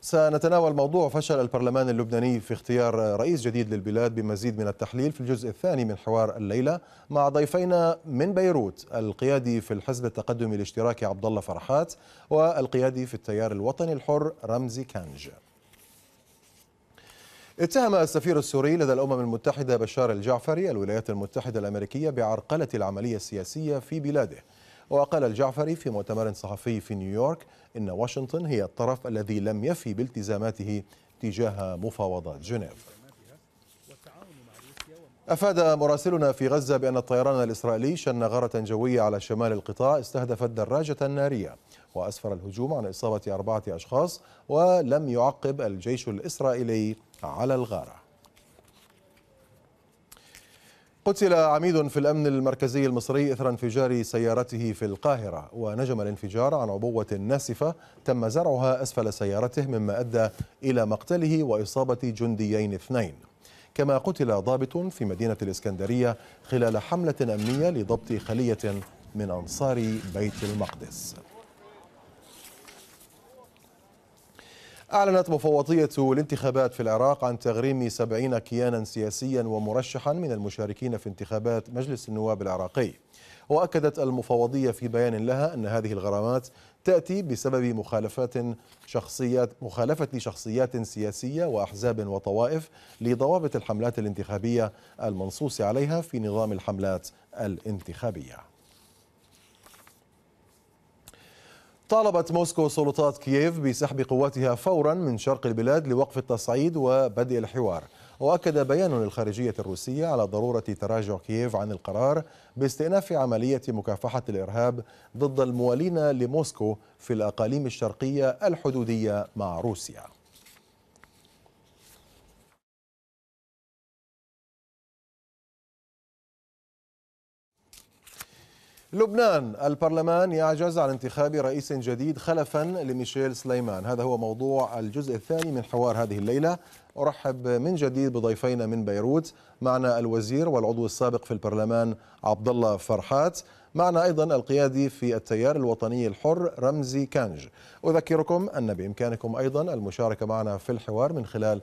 سنتناول موضوع فشل البرلمان اللبناني في اختيار رئيس جديد للبلاد بمزيد من التحليل في الجزء الثاني من حوار الليلة مع ضيفينا من بيروت القيادي في الحزب التقدمي الاشتراكي عبد الله فرحات والقيادي في التيار الوطني الحر رمزي كانج اتهم السفير السوري لدى الأمم المتحدة بشار الجعفري الولايات المتحدة الأمريكية بعرقلة العملية السياسية في بلاده وقال الجعفري في مؤتمر صحفي في نيويورك إن واشنطن هي الطرف الذي لم يفي بالتزاماته تجاه مفاوضات جنيف أفاد مراسلنا في غزة بأن الطيران الإسرائيلي شن غارة جوية على شمال القطاع استهدفت دراجة نارية وأسفر الهجوم عن إصابة أربعة أشخاص ولم يعقب الجيش الإسرائيلي على الغارة قتل عميد في الأمن المركزي المصري إثر انفجار سيارته في القاهرة ونجم الانفجار عن عبوة ناسفة تم زرعها أسفل سيارته مما أدى إلى مقتله وإصابة جنديين اثنين كما قتل ضابط في مدينة الإسكندرية خلال حملة أمنية لضبط خلية من أنصار بيت المقدس أعلنت مفوضية الانتخابات في العراق عن تغريم 70 كيانا سياسيا ومرشحا من المشاركين في انتخابات مجلس النواب العراقي وأكدت المفوضية في بيان لها أن هذه الغرامات تأتي بسبب مخالفات شخصيات مخالفة لشخصيات سياسية وأحزاب وطوائف لضوابط الحملات الانتخابية المنصوص عليها في نظام الحملات الانتخابية طالبت موسكو سلطات كييف بسحب قواتها فورا من شرق البلاد لوقف التصعيد وبدء الحوار وأكد بيان للخارجية الروسية على ضرورة تراجع كييف عن القرار باستئناف عملية مكافحة الإرهاب ضد الموالين لموسكو في الأقاليم الشرقية الحدودية مع روسيا لبنان البرلمان يعجز عن انتخاب رئيس جديد خلفا لميشيل سليمان هذا هو موضوع الجزء الثاني من حوار هذه الليلة أرحب من جديد بضيفينا من بيروت معنا الوزير والعضو السابق في البرلمان عبد الله فرحات معنا أيضا القيادي في التيار الوطني الحر رمزي كانج أذكركم أن بإمكانكم أيضا المشاركة معنا في الحوار من خلال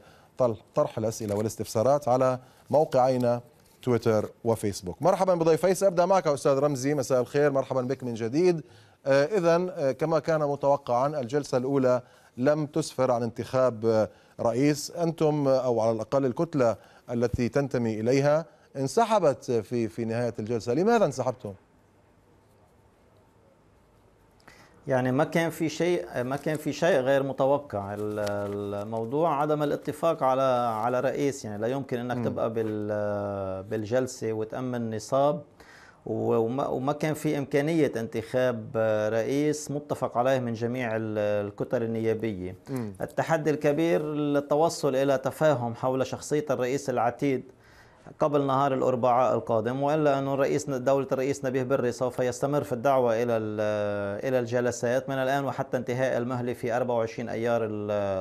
طرح الأسئلة والاستفسارات على موقعينا تويتر وفيسبوك مرحبا بضيفي سأبدأ معك أستاذ رمزي مساء الخير مرحبا بك من جديد آه، إذا آه، كما كان متوقعا الجلسة الأولى لم تسفر عن انتخاب آه، رئيس أنتم أو على الأقل الكتلة التي تنتمي إليها انسحبت في في نهاية الجلسة لماذا انسحبتم؟ يعني ما كان في شيء ما كان في شيء غير متوقع الموضوع عدم الاتفاق على على رئيس يعني لا يمكن انك م. تبقى بالجلسه وتامن نصاب وما, وما كان في امكانيه انتخاب رئيس متفق عليه من جميع الكتل النيابيه م. التحدي الكبير التوصل الى تفاهم حول شخصيه الرئيس العتيد قبل نهار الأربعاء القادم وإلا انه الرئيس دولة الرئيس نبيه بري سوف يستمر في الدعوة إلى إلى الجلسات من الآن وحتى انتهاء المهلة في 24 أيار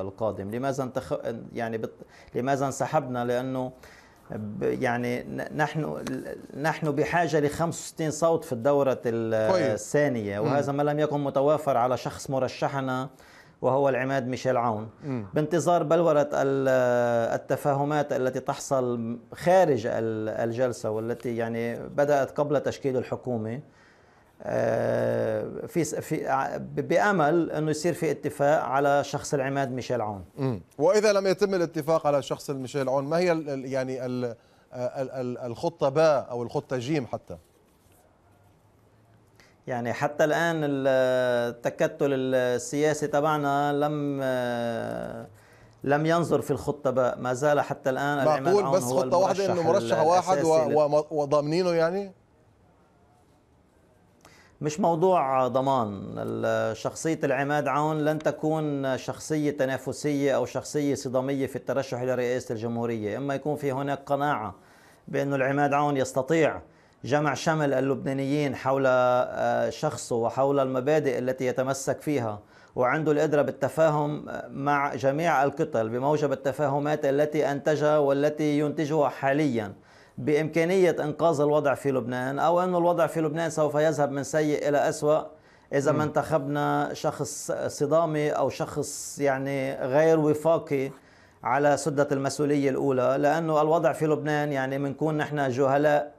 القادم لماذا انتخ... يعني بت... لماذا انسحبنا لأنه يعني نحن نحن بحاجه ل 65 صوت في الدوره الثانيه وهذا ما لم يكن متوافر على شخص مرشحنا وهو العماد ميشيل عون بانتظار بلورة التفاهمات التي تحصل خارج الجلسة والتي يعني بدأت قبل تشكيل الحكومة آه، في في بامل انه يصير في اتفاق على شخص العماد ميشيل عون مم. واذا لم يتم الاتفاق على شخص ميشيل عون ما هي ال يعني ال الخطه باء او الخطه جيم حتى يعني حتى الآن التكتل السياسي تبعنا لم لم ينظر في الخطة ما زال حتى الآن معقول بس خطة واحدة أنه مرشح واحد وضامنينه يعني؟ مش موضوع ضمان شخصية العماد عون لن تكون شخصية تنافسية أو شخصية صدامية في الترشح لرئاسه الجمهورية إما يكون في هناك قناعة بأن العماد عون يستطيع جمع شمل اللبنانيين حول آه، شخصه وحول المبادئ التي يتمسك فيها وعنده القدرة بالتفاهم آه، مع جميع القتل بموجب التفاهمات التي أنتجها والتي ينتجها حاليا بإمكانية إنقاذ الوضع في لبنان أو أن الوضع في لبنان سوف يذهب من سيء إلى أسوأ إذا ما انتخبنا شخص صدامي أو شخص يعني غير وفاقي على سدة المسؤولية الأولى لأنه الوضع في لبنان يعني بنكون نحن جهلاء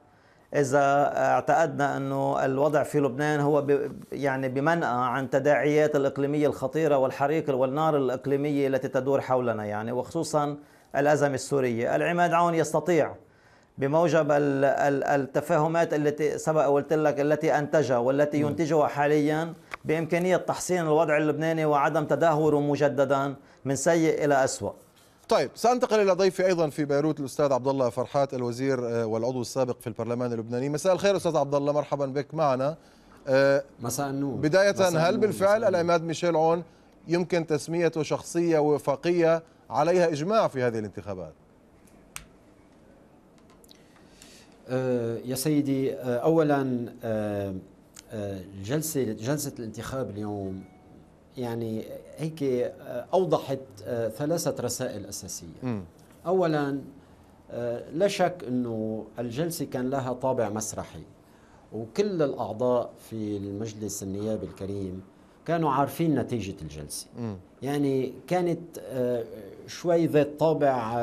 اذا اعتقدنا انه الوضع في لبنان هو يعني بمنأى عن تداعيات الاقليميه الخطيره والحريق والنار الاقليميه التي تدور حولنا يعني وخصوصا الازمه السوريه، العماد عون يستطيع بموجب التفاهمات التي سبق قلت لك التي انتجها والتي نعم. ينتجها حاليا بامكانيه تحسين الوضع اللبناني وعدم تدهوره مجددا من سيء الى اسوء. طيب سانتقل الى ضيفي ايضا في بيروت الاستاذ عبد الله فرحات الوزير آه، والعضو السابق في البرلمان اللبناني مساء الخير استاذ عبد الله مرحبا بك معنا آه، مساء النور بدايه مساء النور. هل بالفعل العماد ميشيل عون يمكن تسميته شخصيه وفاقيه عليها اجماع في هذه الانتخابات آه، يا سيدي اولا الجلسه جلسه الانتخاب اليوم يعني هيك آه، اوضحت آه، ثلاثه رسائل اساسيه م. اولا آه، لا شك انه الجلسه كان لها طابع مسرحي وكل الاعضاء في المجلس النيابي الكريم كانوا عارفين نتيجه الجلسه م. يعني كانت شوي ذات طابع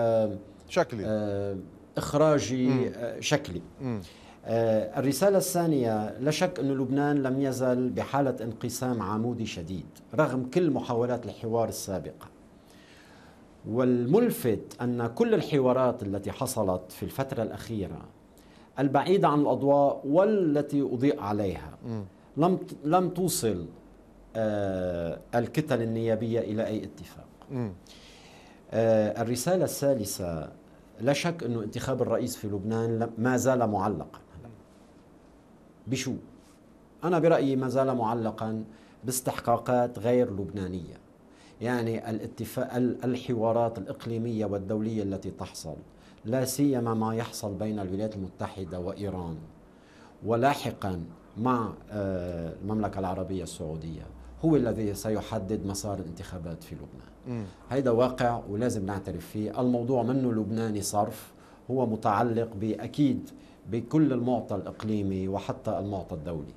شكلي اخراجي م. شكلي م. آه، الرسالة الثانية لا شك أن لبنان لم يزل بحالة انقسام عمودي شديد رغم كل محاولات الحوار السابقة والملفت أن كل الحوارات التي حصلت في الفترة الأخيرة البعيدة عن الأضواء والتي أضيء عليها لم لم توصل آه، الكتل النيابية إلى أي اتفاق آه، الرسالة الثالثة لا شك أن انتخاب الرئيس في لبنان ما زال معلقا بشو؟ أنا برأيي ما زال معلقا باستحقاقات غير لبنانية يعني الاتفاق الحوارات الإقليمية والدولية التي تحصل لا سيما ما يحصل بين الولايات المتحدة وإيران ولاحقا مع آه، المملكة العربية السعودية هو الذي سيحدد مسار الانتخابات في لبنان هذا واقع ولازم نعترف فيه الموضوع منه لبناني صرف هو متعلق بأكيد بكل المعطى الإقليمي وحتى المعطى الدولي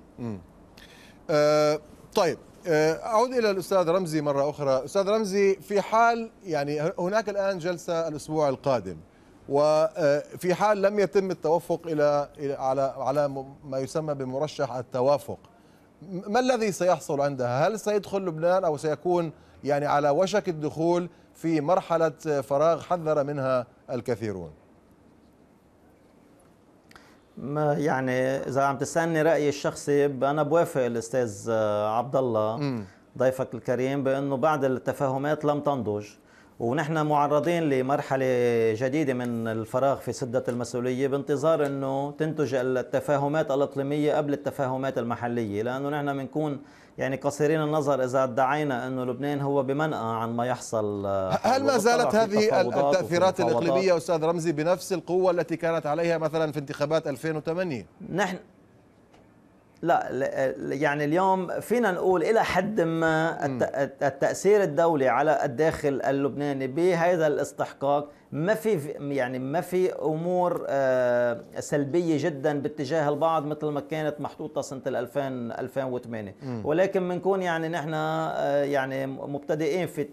أه طيب آه، أعود إلى الأستاذ رمزي مرة أخرى أستاذ رمزي في حال يعني هناك الآن جلسة الأسبوع القادم وفي آه، حال لم يتم التوفق إلى على على ما يسمى بمرشح التوافق ما الذي سيحصل عندها؟ هل سيدخل لبنان أو سيكون يعني على وشك الدخول في مرحلة فراغ حذر منها الكثيرون؟ ما يعني اذا عم تسالني رايي الشخصي انا بوافق الاستاذ آه، عبد الله م. ضيفك الكريم بانه بعض التفاهمات لم تنضج ونحن معرضين لمرحلة جديدة من الفراغ في سدة المسؤولية بانتظار أنه تنتج التفاهمات الإقليمية قبل التفاهمات المحلية لأنه نحن بنكون يعني قصيرين النظر إذا ادعينا أنه لبنان هو بمنأى عن ما يحصل آه، هل ما زالت هذه التأثيرات الإقليمية أستاذ رمزي بنفس القوة التي كانت عليها مثلا في انتخابات 2008 نحن لا يعني اليوم فينا نقول الى حد ما التاثير الدولي على الداخل اللبناني بهذا الاستحقاق ما في يعني ما في امور آه، سلبيه جدا باتجاه البعض مثل ما كانت محطوطه سنه 2000 2008 ولكن بنكون يعني نحن آه، يعني مبتدئين في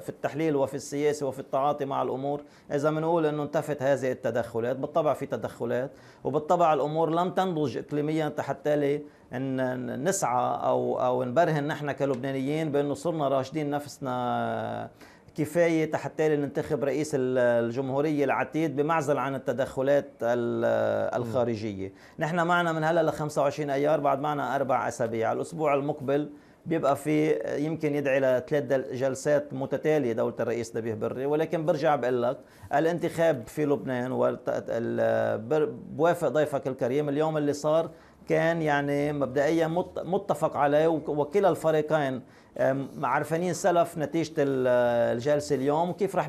في التحليل وفي السياسه وفي التعاطي مع الامور اذا بنقول انه انتفت هذه التدخلات بالطبع في تدخلات وبالطبع الامور لم تنضج اقليميا حتى لي ان نسعى او او نبرهن نحن كلبنانيين بانه صرنا راشدين نفسنا كفاية حتى ننتخب رئيس الجمهورية العتيد بمعزل عن التدخلات الخارجية نحن معنا من هلا ل 25 أيار بعد معنا أربع أسابيع الأسبوع المقبل بيبقى في يمكن يدعي لثلاث جلسات متتاليه دوله الرئيس نبيه بري ولكن برجع بقول لك الانتخاب في لبنان بوافق ضيفك الكريم اليوم اللي صار كان يعني مبدئيا متفق عليه وكلا الفريقين عرفانين سلف نتيجة الجلسة اليوم وكيف رح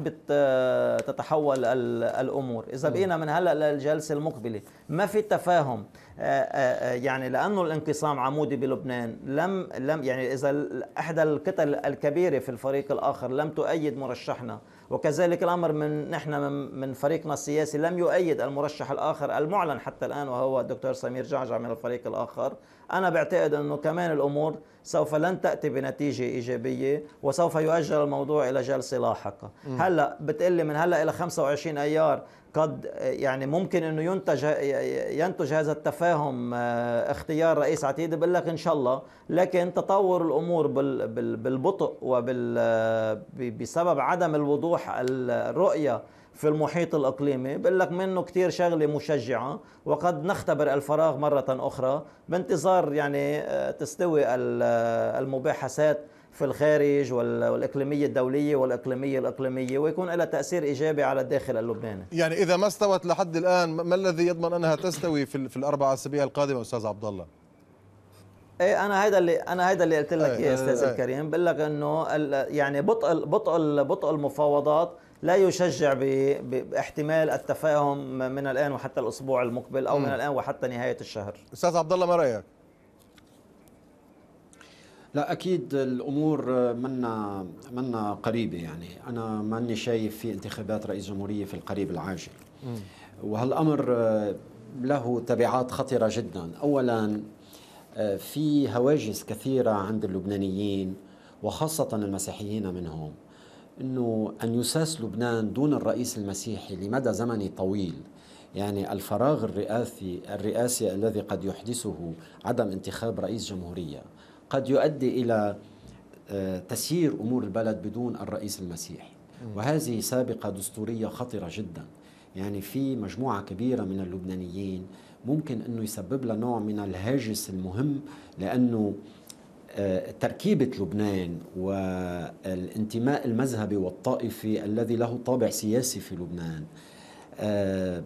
تتحول الأمور إذا بقينا من هلأ للجلسة المقبلة ما في تفاهم يعني لأنه الانقسام عمودي بلبنان لم لم يعني إذا إحدى الكتل الكبيرة في الفريق الآخر لم تؤيد مرشحنا وكذلك الأمر من نحن من فريقنا السياسي لم يؤيد المرشح الآخر المعلن حتى الآن وهو الدكتور سمير جعجع من الفريق الآخر أنا بعتقد أنه كمان الأمور سوف لن تأتي بنتيجة إيجابية وسوف يؤجل الموضوع إلى جلسة لاحقة هلأ بتقلي من هلأ إلى 25 أيار قد يعني ممكن انه ينتج ينتج هذا التفاهم آه، اختيار رئيس عتيد بقول لك ان شاء الله لكن تطور الامور بالبطء وبال آه، بسبب عدم الوضوح الرؤيه في المحيط الإقليمي بقول لك منه كثير شغلة مشجعة وقد نختبر الفراغ مرة أخرى بانتظار يعني آه، تستوي المباحثات في الخارج والإقليمية الدولية والإقليمية الإقليمية ويكون لها تأثير إيجابي على الداخل اللبناني يعني إذا ما استوت لحد الآن ما الذي يضمن أنها تستوي في, في الأربع أسابيع القادمة أستاذ عبد الله ايه انا هيدا اللي انا هيدا اللي قلت لك إيه، يا استاذ إيه، إيه. الكريم بقول لك انه يعني بطء بطء بطء المفاوضات لا يشجع باحتمال التفاهم من الان وحتى الاسبوع المقبل او من الان وحتى نهايه الشهر استاذ عبد الله ما رايك لا اكيد الامور منا منا قريبه يعني انا ماني شايف في انتخابات رئيس جمهوريه في القريب العاجل وهالامر له تبعات خطره جدا اولا في هواجس كثيره عند اللبنانيين وخاصه المسيحيين منهم انه ان يساس لبنان دون الرئيس المسيحي لمدى زمني طويل يعني الفراغ الرئاسي الرئاسي الذي قد يحدثه عدم انتخاب رئيس جمهوريه قد يؤدي إلى آه، تسيير أمور البلد بدون الرئيس المسيحي وهذه سابقة دستورية خطرة جدا يعني في مجموعة كبيرة من اللبنانيين ممكن أنه يسبب لها نوع من الهاجس المهم لأنه آه، تركيبة لبنان والانتماء المذهبي والطائفي الذي له طابع سياسي في لبنان آه،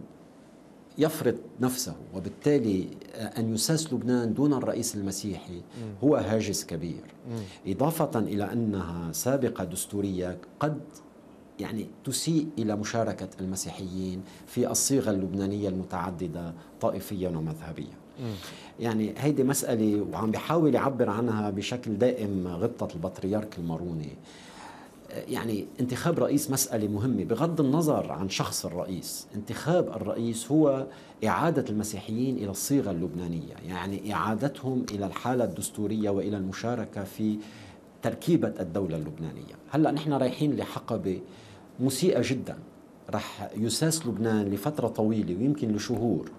يفرض نفسه وبالتالي آه، أن يساس لبنان دون الرئيس المسيحي هو هاجس كبير إضافة إلى أنها سابقة دستورية قد يعني تسيء إلى مشاركة المسيحيين في الصيغة اللبنانية المتعددة طائفيا ومذهبيا يعني هيدي مسألة وعم بحاول يعبر عنها بشكل دائم غبطة البطريرك الماروني يعني انتخاب رئيس مسألة مهمة بغض النظر عن شخص الرئيس انتخاب الرئيس هو إعادة المسيحيين إلى الصيغة اللبنانية يعني إعادتهم إلى الحالة الدستورية وإلى المشاركة في تركيبة الدولة اللبنانية هلأ نحن رايحين لحقبة مسيئة جدا رح يساس لبنان لفترة طويلة ويمكن لشهور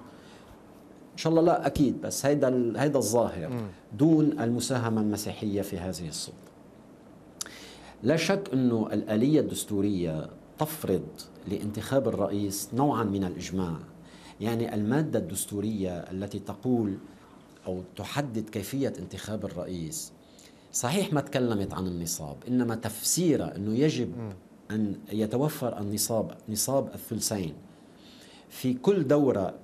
ان شاء الله لا اكيد بس هيدا هيدا الظاهر دون المساهمه المسيحيه في هذه الصوره لا شك أنه الآلية الدستورية تفرض لانتخاب الرئيس نوعا من الإجماع يعني المادة الدستورية التي تقول أو تحدد كيفية انتخاب الرئيس صحيح ما تكلمت عن النصاب إنما تفسيرها أنه يجب أن يتوفر النصاب نصاب الثلثين في كل دورة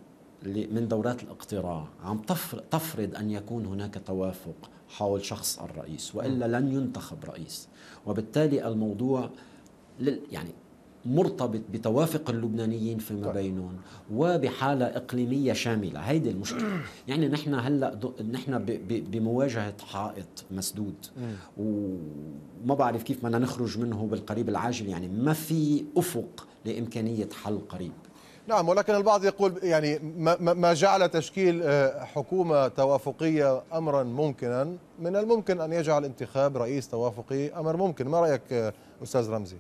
من دورات الاقتراع عم تفرض أن يكون هناك توافق حول شخص الرئيس والا لن ينتخب رئيس وبالتالي الموضوع يعني مرتبط بتوافق اللبنانيين فيما طيب. بينهم وبحاله اقليميه شامله هيدي المشكله يعني نحن هلا نحن بمواجهه حائط مسدود وما بعرف كيف بدنا نخرج منه بالقريب العاجل يعني ما في افق لامكانيه حل قريب نعم ولكن البعض يقول يعني ما جعل تشكيل آه، حكومة توافقية أمرا ممكنا من الممكن أن يجعل انتخاب رئيس توافقي أمر ممكن ما رأيك آه، أستاذ رمزي؟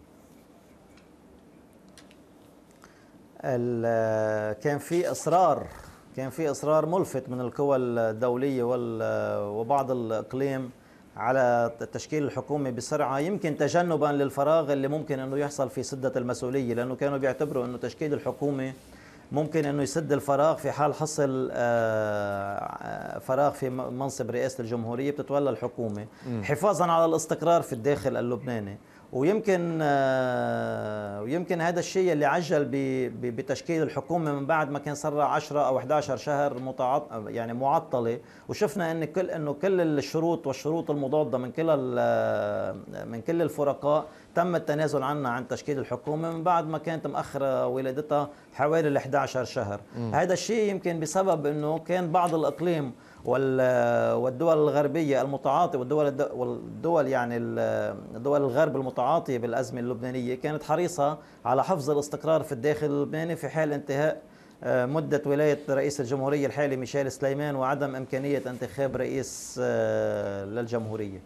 آه، كان في إصرار كان في إصرار ملفت من القوى الدولية وبعض الإقليم على التشكيل الحكومي بسرعه يمكن تجنبا للفراغ اللي ممكن انه يحصل في سده المسؤوليه لانه كانوا بيعتبروا انه تشكيل الحكومه ممكن انه يسد الفراغ في حال حصل آه، آه، فراغ في منصب رئاسه الجمهوريه بتتولى الحكومه حفاظا على الاستقرار في الداخل اللبناني ويمكن آه، ويمكن هذا الشيء اللي عجل بتشكيل الحكومه من بعد ما كان صار 10 او 11 شهر يعني معطله وشفنا ان كل انه كل الشروط والشروط المضاده من كل آه، من كل الفرقاء تم التنازل عنها عن تشكيل الحكومه من بعد ما كانت مأخره ولادتها حوالي 11 شهر هذا الشيء يمكن بسبب انه كان بعض الاقليم والدول الغربية المتعاطية والدول والدول يعني الدول الغرب المتعاطية بالأزمة اللبنانية كانت حريصة على حفظ الاستقرار في الداخل اللبناني في حال انتهاء آه، مدة ولاية رئيس الجمهورية الحالي ميشيل سليمان وعدم إمكانية انتخاب رئيس آه، للجمهورية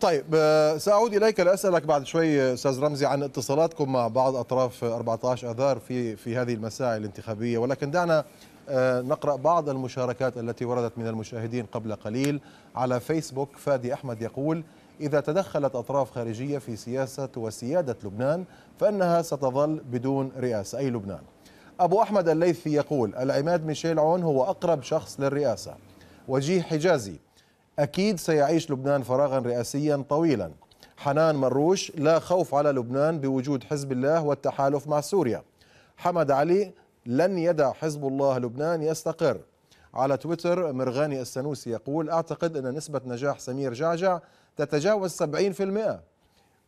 طيب آه، سأعود إليك لأسألك بعد شوي أستاذ رمزي عن اتصالاتكم مع بعض أطراف 14 أذار في في هذه المساعي الانتخابية ولكن دعنا آه، نقرأ بعض المشاركات التي وردت من المشاهدين قبل قليل على فيسبوك فادي أحمد يقول إذا تدخلت أطراف خارجية في سياسة وسيادة لبنان فإنها ستظل بدون رئاسة أي لبنان أبو أحمد الليثي يقول العماد ميشيل عون هو أقرب شخص للرئاسة وجيه حجازي أكيد سيعيش لبنان فراغا رئاسيا طويلا حنان مروش لا خوف على لبنان بوجود حزب الله والتحالف مع سوريا حمد علي لن يدع حزب الله لبنان يستقر على تويتر مرغاني السنوسي يقول أعتقد أن نسبة نجاح سمير جعجع تتجاوز 70%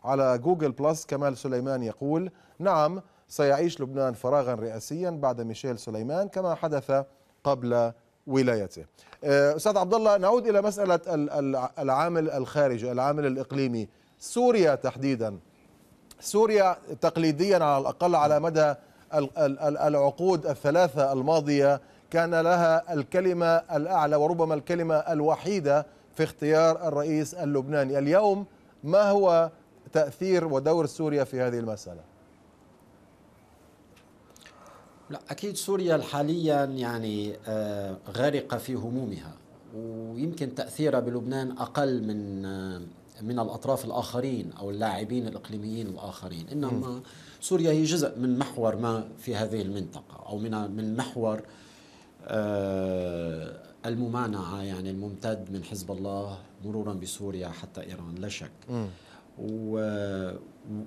على جوجل بلس كمال سليمان يقول نعم سيعيش لبنان فراغا رئاسيا بعد ميشيل سليمان كما حدث قبل ولايته آه، أستاذ عبد الله نعود إلى مسألة العامل الخارجي العامل الإقليمي سوريا تحديدا سوريا تقليديا على الأقل على مدى العقود الثلاثة الماضية كان لها الكلمة الأعلى وربما الكلمة الوحيدة في اختيار الرئيس اللبناني اليوم ما هو تأثير ودور سوريا في هذه المسألة؟ لا أكيد سوريا حاليا يعني آه، غارقة في همومها ويمكن تأثيرها بلبنان أقل من آه، من الأطراف الآخرين أو اللاعبين الإقليميين الآخرين إنما م. سوريا هي جزء من محور ما في هذه المنطقة أو من من محور آه، الممانعة يعني الممتد من حزب الله مرورا بسوريا حتى إيران لا شك و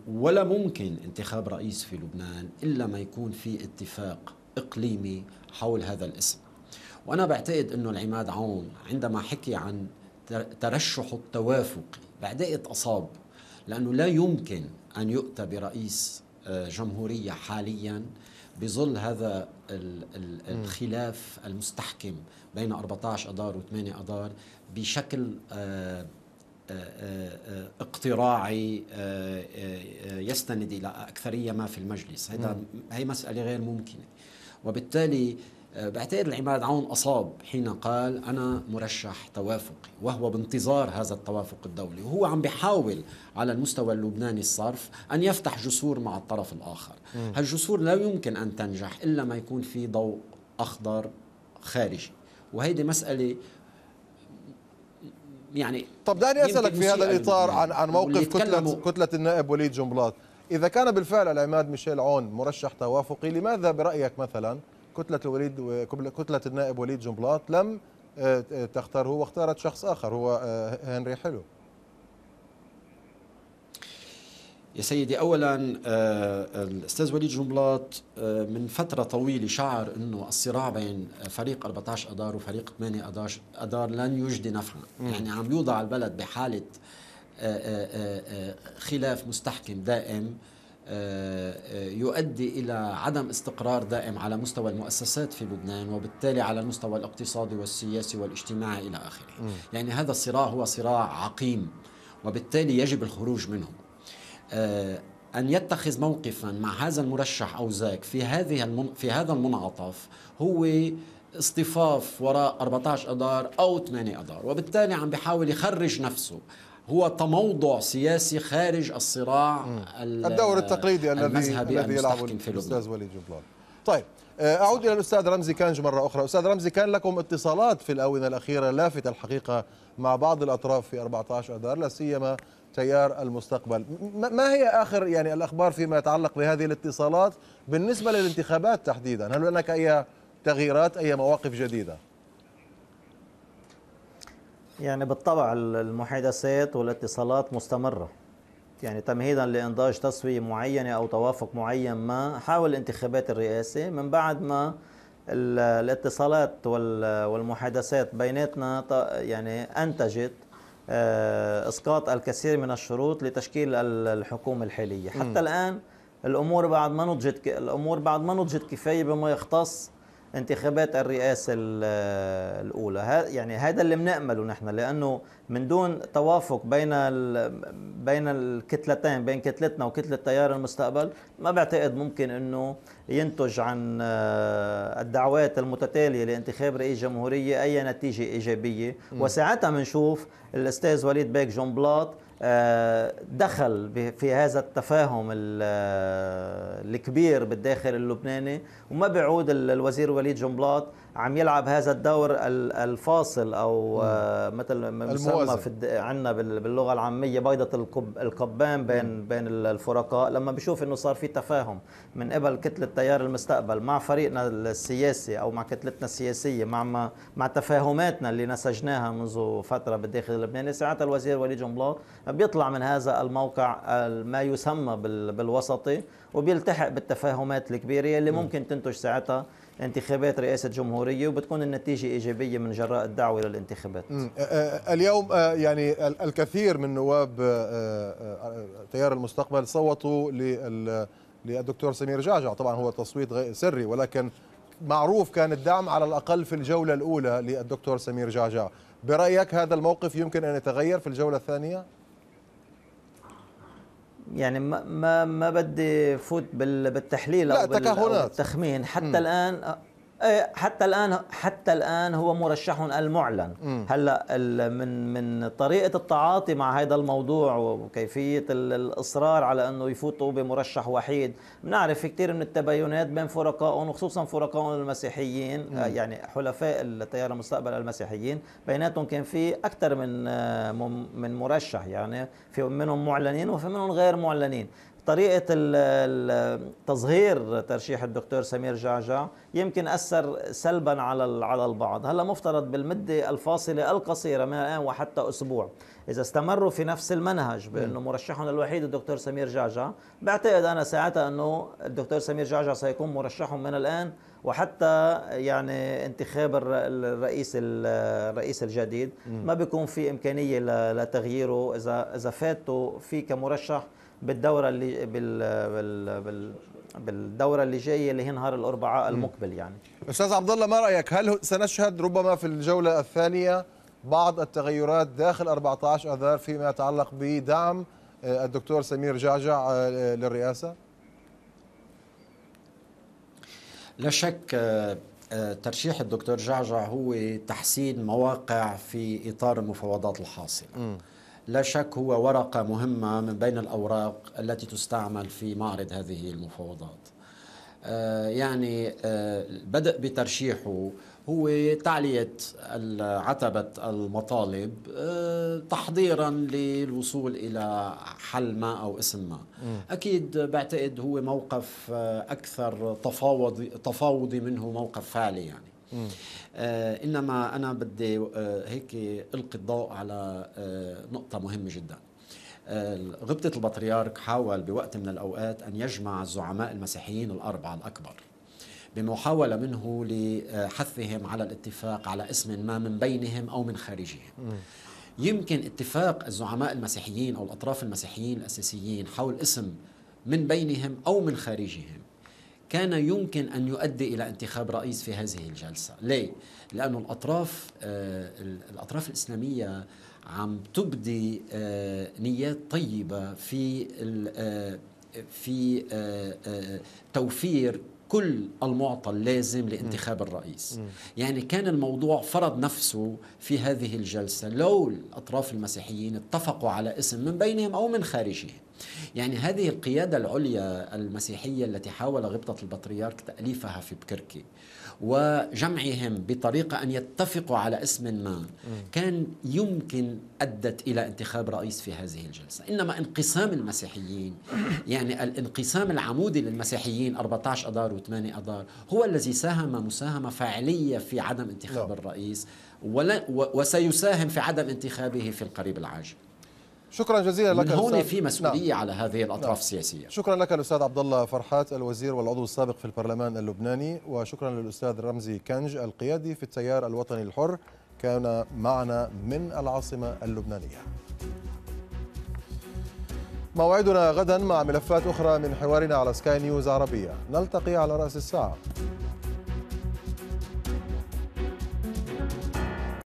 ولا ممكن انتخاب رئيس في لبنان إلا ما يكون في اتفاق إقليمي حول هذا الاسم وأنا بعتقد أنه العماد عون عندما حكي عن ترشحه التوافقي بعدئة أصاب لأنه لا يمكن أن يؤتى برئيس جمهوريه حاليا بظل هذا الخلاف المستحكم بين 14 اذار و8 اذار بشكل آه، آه، آه، اقتراعي يستند الى اكثريه ما في المجلس هذا هي مساله غير ممكنه وبالتالي آه، بعتقد العماد عون أصاب حين قال أنا مرشح توافقي وهو بانتظار هذا التوافق الدولي وهو عم بيحاول على المستوى اللبناني الصرف أن يفتح جسور مع الطرف الآخر م. هالجسور لا يمكن أن تنجح إلا ما يكون في ضوء أخضر خارجي وهيدي مسألة يعني طب دعني أسألك في هذا الإطار عن عن موقف كتلة, كتلة النائب وليد جنبلاط إذا كان بالفعل العماد ميشيل عون مرشح توافقي لماذا برأيك مثلا كتلة وليد كتلة النائب وليد جنبلاط لم آه، آه، تختاره واختارت شخص آخر هو آه، هنري حلو يا سيدي اولا الاستاذ وليد جنبلاط من فتره طويله شعر انه الصراع بين فريق 14 ادار وفريق 8 ادار لن يجدي نفعا يعني عم يوضع البلد بحاله خلاف مستحكم دائم آه، آه، يؤدي الى عدم استقرار دائم على مستوى المؤسسات في لبنان وبالتالي على المستوى الاقتصادي والسياسي والاجتماعي الى اخره. يعني هذا الصراع هو صراع عقيم وبالتالي يجب الخروج منه. آه، أن يتخذ موقفا مع هذا المرشح أو ذاك في هذه المن... في هذا المنعطف هو اصطفاف وراء 14 أدار أو 8 أدار وبالتالي عم بيحاول يخرج نفسه هو تموضع سياسي خارج الصراع الدور التقليدي الذي الذي يلعبه في الاستاذ وليد جبلان طيب آه، اعود الى الاستاذ رمزي كانج مره اخرى استاذ رمزي كان لكم اتصالات في الاونه الاخيره لافته الحقيقه مع بعض الاطراف في 14 اذار لا سيما تيار المستقبل ما هي اخر يعني الاخبار فيما يتعلق بهذه الاتصالات بالنسبه للانتخابات تحديدا هل هناك اي تغييرات اي مواقف جديده يعني بالطبع المحادثات والاتصالات مستمرة يعني تمهيدا لإنضاج تسوية معينة أو توافق معين ما حاول انتخابات الرئاسة من بعد ما الاتصالات والمحادثات بيناتنا يعني أنتجت آه، اسقاط الكثير من الشروط لتشكيل الحكومه الحاليه حتى الان الامور بعد ما نضجت الامور بعد ما نضجت كفايه بما يختص انتخابات الرئاسة الأولى يعني هذا اللي بنأمله نحن لأنه من دون توافق بين بين الكتلتين بين كتلتنا وكتلة تيار المستقبل ما بعتقد ممكن أنه ينتج عن آه، الدعوات المتتالية لانتخاب رئيس جمهورية أي نتيجة إيجابية وساعتها بنشوف الأستاذ وليد بيك جنبلاط آه، دخل في هذا التفاهم آه، الكبير بالداخل اللبناني وما بيعود الوزير وليد جنبلاط عم يلعب هذا الدور الفاصل او آه، مثل ما يسمى عندنا باللغه العاميه بيضه القبان بين بين الفرقاء لما بشوف انه صار في تفاهم من قبل كتله تيار المستقبل مع فريقنا السياسي او مع كتلتنا السياسيه مع ما مع تفاهماتنا اللي نسجناها منذ فتره بالداخل اللبناني ساعتها الوزير وليد جنبلاط بيطلع من هذا الموقع ما يسمى بالوسطي وبيلتحق بالتفاهمات الكبيره اللي ممكن تنتج ساعتها انتخابات رئاسة جمهورية وبتكون النتيجة إيجابية من جراء الدعوة للانتخابات آه، آه، اليوم آه، يعني الكثير من نواب تيار المستقبل صوتوا للدكتور سمير جعجع طبعا هو تصويت سري ولكن معروف كان الدعم على الأقل في الجولة الأولى للدكتور سمير جعجع برأيك هذا الموقف يمكن أن يتغير في الجولة الثانية؟ يعني ما ما ما بدي فوت بالتحليل لا او بالتخمين حتى م. الان آه، إيه، حتى الان حتى الان هو مرشح المعلن هلا من من طريقه التعاطي مع هذا الموضوع وكيفيه الاصرار على انه يفوتوا بمرشح وحيد بنعرف في كثير من التباينات بين فرقائهم وخصوصا فرقائهم المسيحيين مم. آه، يعني حلفاء التيار المستقبل المسيحيين بيناتهم كان في اكثر من آه، من مرشح يعني في منهم معلنين وفي منهم غير معلنين طريقة تظهير ترشيح الدكتور سمير جعجع يمكن أثر سلبا على على البعض هلا مفترض بالمدة الفاصلة القصيرة من الآن وحتى أسبوع إذا استمروا في نفس المنهج بأنه مرشحهم الوحيد الدكتور سمير جعجع بعتقد أنا ساعتها أنه الدكتور سمير جعجع سيكون مرشحهم من الآن وحتى يعني انتخاب الرئيس الرئيس الجديد ما بيكون في إمكانية لتغييره إذا إذا فاتوا فيه كمرشح بالدوره اللي بال بال, بال بالدوره اللي جايه اللي هي نهار الاربعاء المقبل يعني استاذ عبد الله ما رايك هل سنشهد ربما في الجوله الثانيه بعض التغيرات داخل 14 اذار فيما يتعلق بدعم آه، الدكتور سمير جعجع آه، للرئاسه لا شك آه، ترشيح الدكتور جعجع هو تحسين مواقع في اطار المفاوضات الحاصله م. لا شك هو ورقة مهمة من بين الأوراق التي تستعمل في معرض هذه المفاوضات آه، يعني البدء آه، بترشيحه هو تعلية عتبة المطالب آه، تحضيرا للوصول إلى حل ما أو اسم ما أكيد بعتقد هو موقف أكثر تفاوضي, تفاوضي منه موقف فعلي يعني آه، انما انا بدي آه، هيك القي الضوء على آه، نقطه مهمه جدا غبطة البطريرك حاول بوقت من الأوقات أن يجمع الزعماء المسيحيين الأربعة الأكبر بمحاولة منه لحثهم على الاتفاق على اسم ما من بينهم أو من خارجهم يمكن اتفاق الزعماء المسيحيين أو الأطراف المسيحيين الأساسيين حول اسم من بينهم أو من خارجهم كان يمكن أن يؤدي إلى انتخاب رئيس في هذه الجلسة ليه؟ لأن الأطراف آه، الأطراف الإسلامية عم تبدي آه، نيات طيبة في آه، في توفير كل المعطى اللازم لانتخاب الرئيس يعني كان الموضوع فرض نفسه في هذه الجلسة لو الأطراف المسيحيين اتفقوا على اسم من بينهم أو من خارجهم يعني هذه القيادة العليا المسيحية التي حاول غبطة البطريرك تأليفها في بكركي وجمعهم بطريقة أن يتفقوا على اسم ما كان يمكن أدت إلى انتخاب رئيس في هذه الجلسة إنما انقسام المسيحيين يعني الانقسام العمودي للمسيحيين 14 أدار و8 أدار هو الذي ساهم مساهمة فعلية في عدم انتخاب نعم. الرئيس ولا وسيساهم في عدم انتخابه في القريب العاجل شكرا جزيلا لك هون في نعم. مسؤوليه نعم. على هذه نعم. الاطراف نعم. السياسيه شكرا لك الاستاذ عبد الله فرحات الوزير والعضو السابق في البرلمان اللبناني وشكرا للاستاذ رمزي كنج القيادي في التيار الوطني الحر كان معنا من العاصمه اللبنانيه موعدنا غدا مع ملفات اخرى من حوارنا على سكاي نيوز عربيه نلتقي على راس الساعه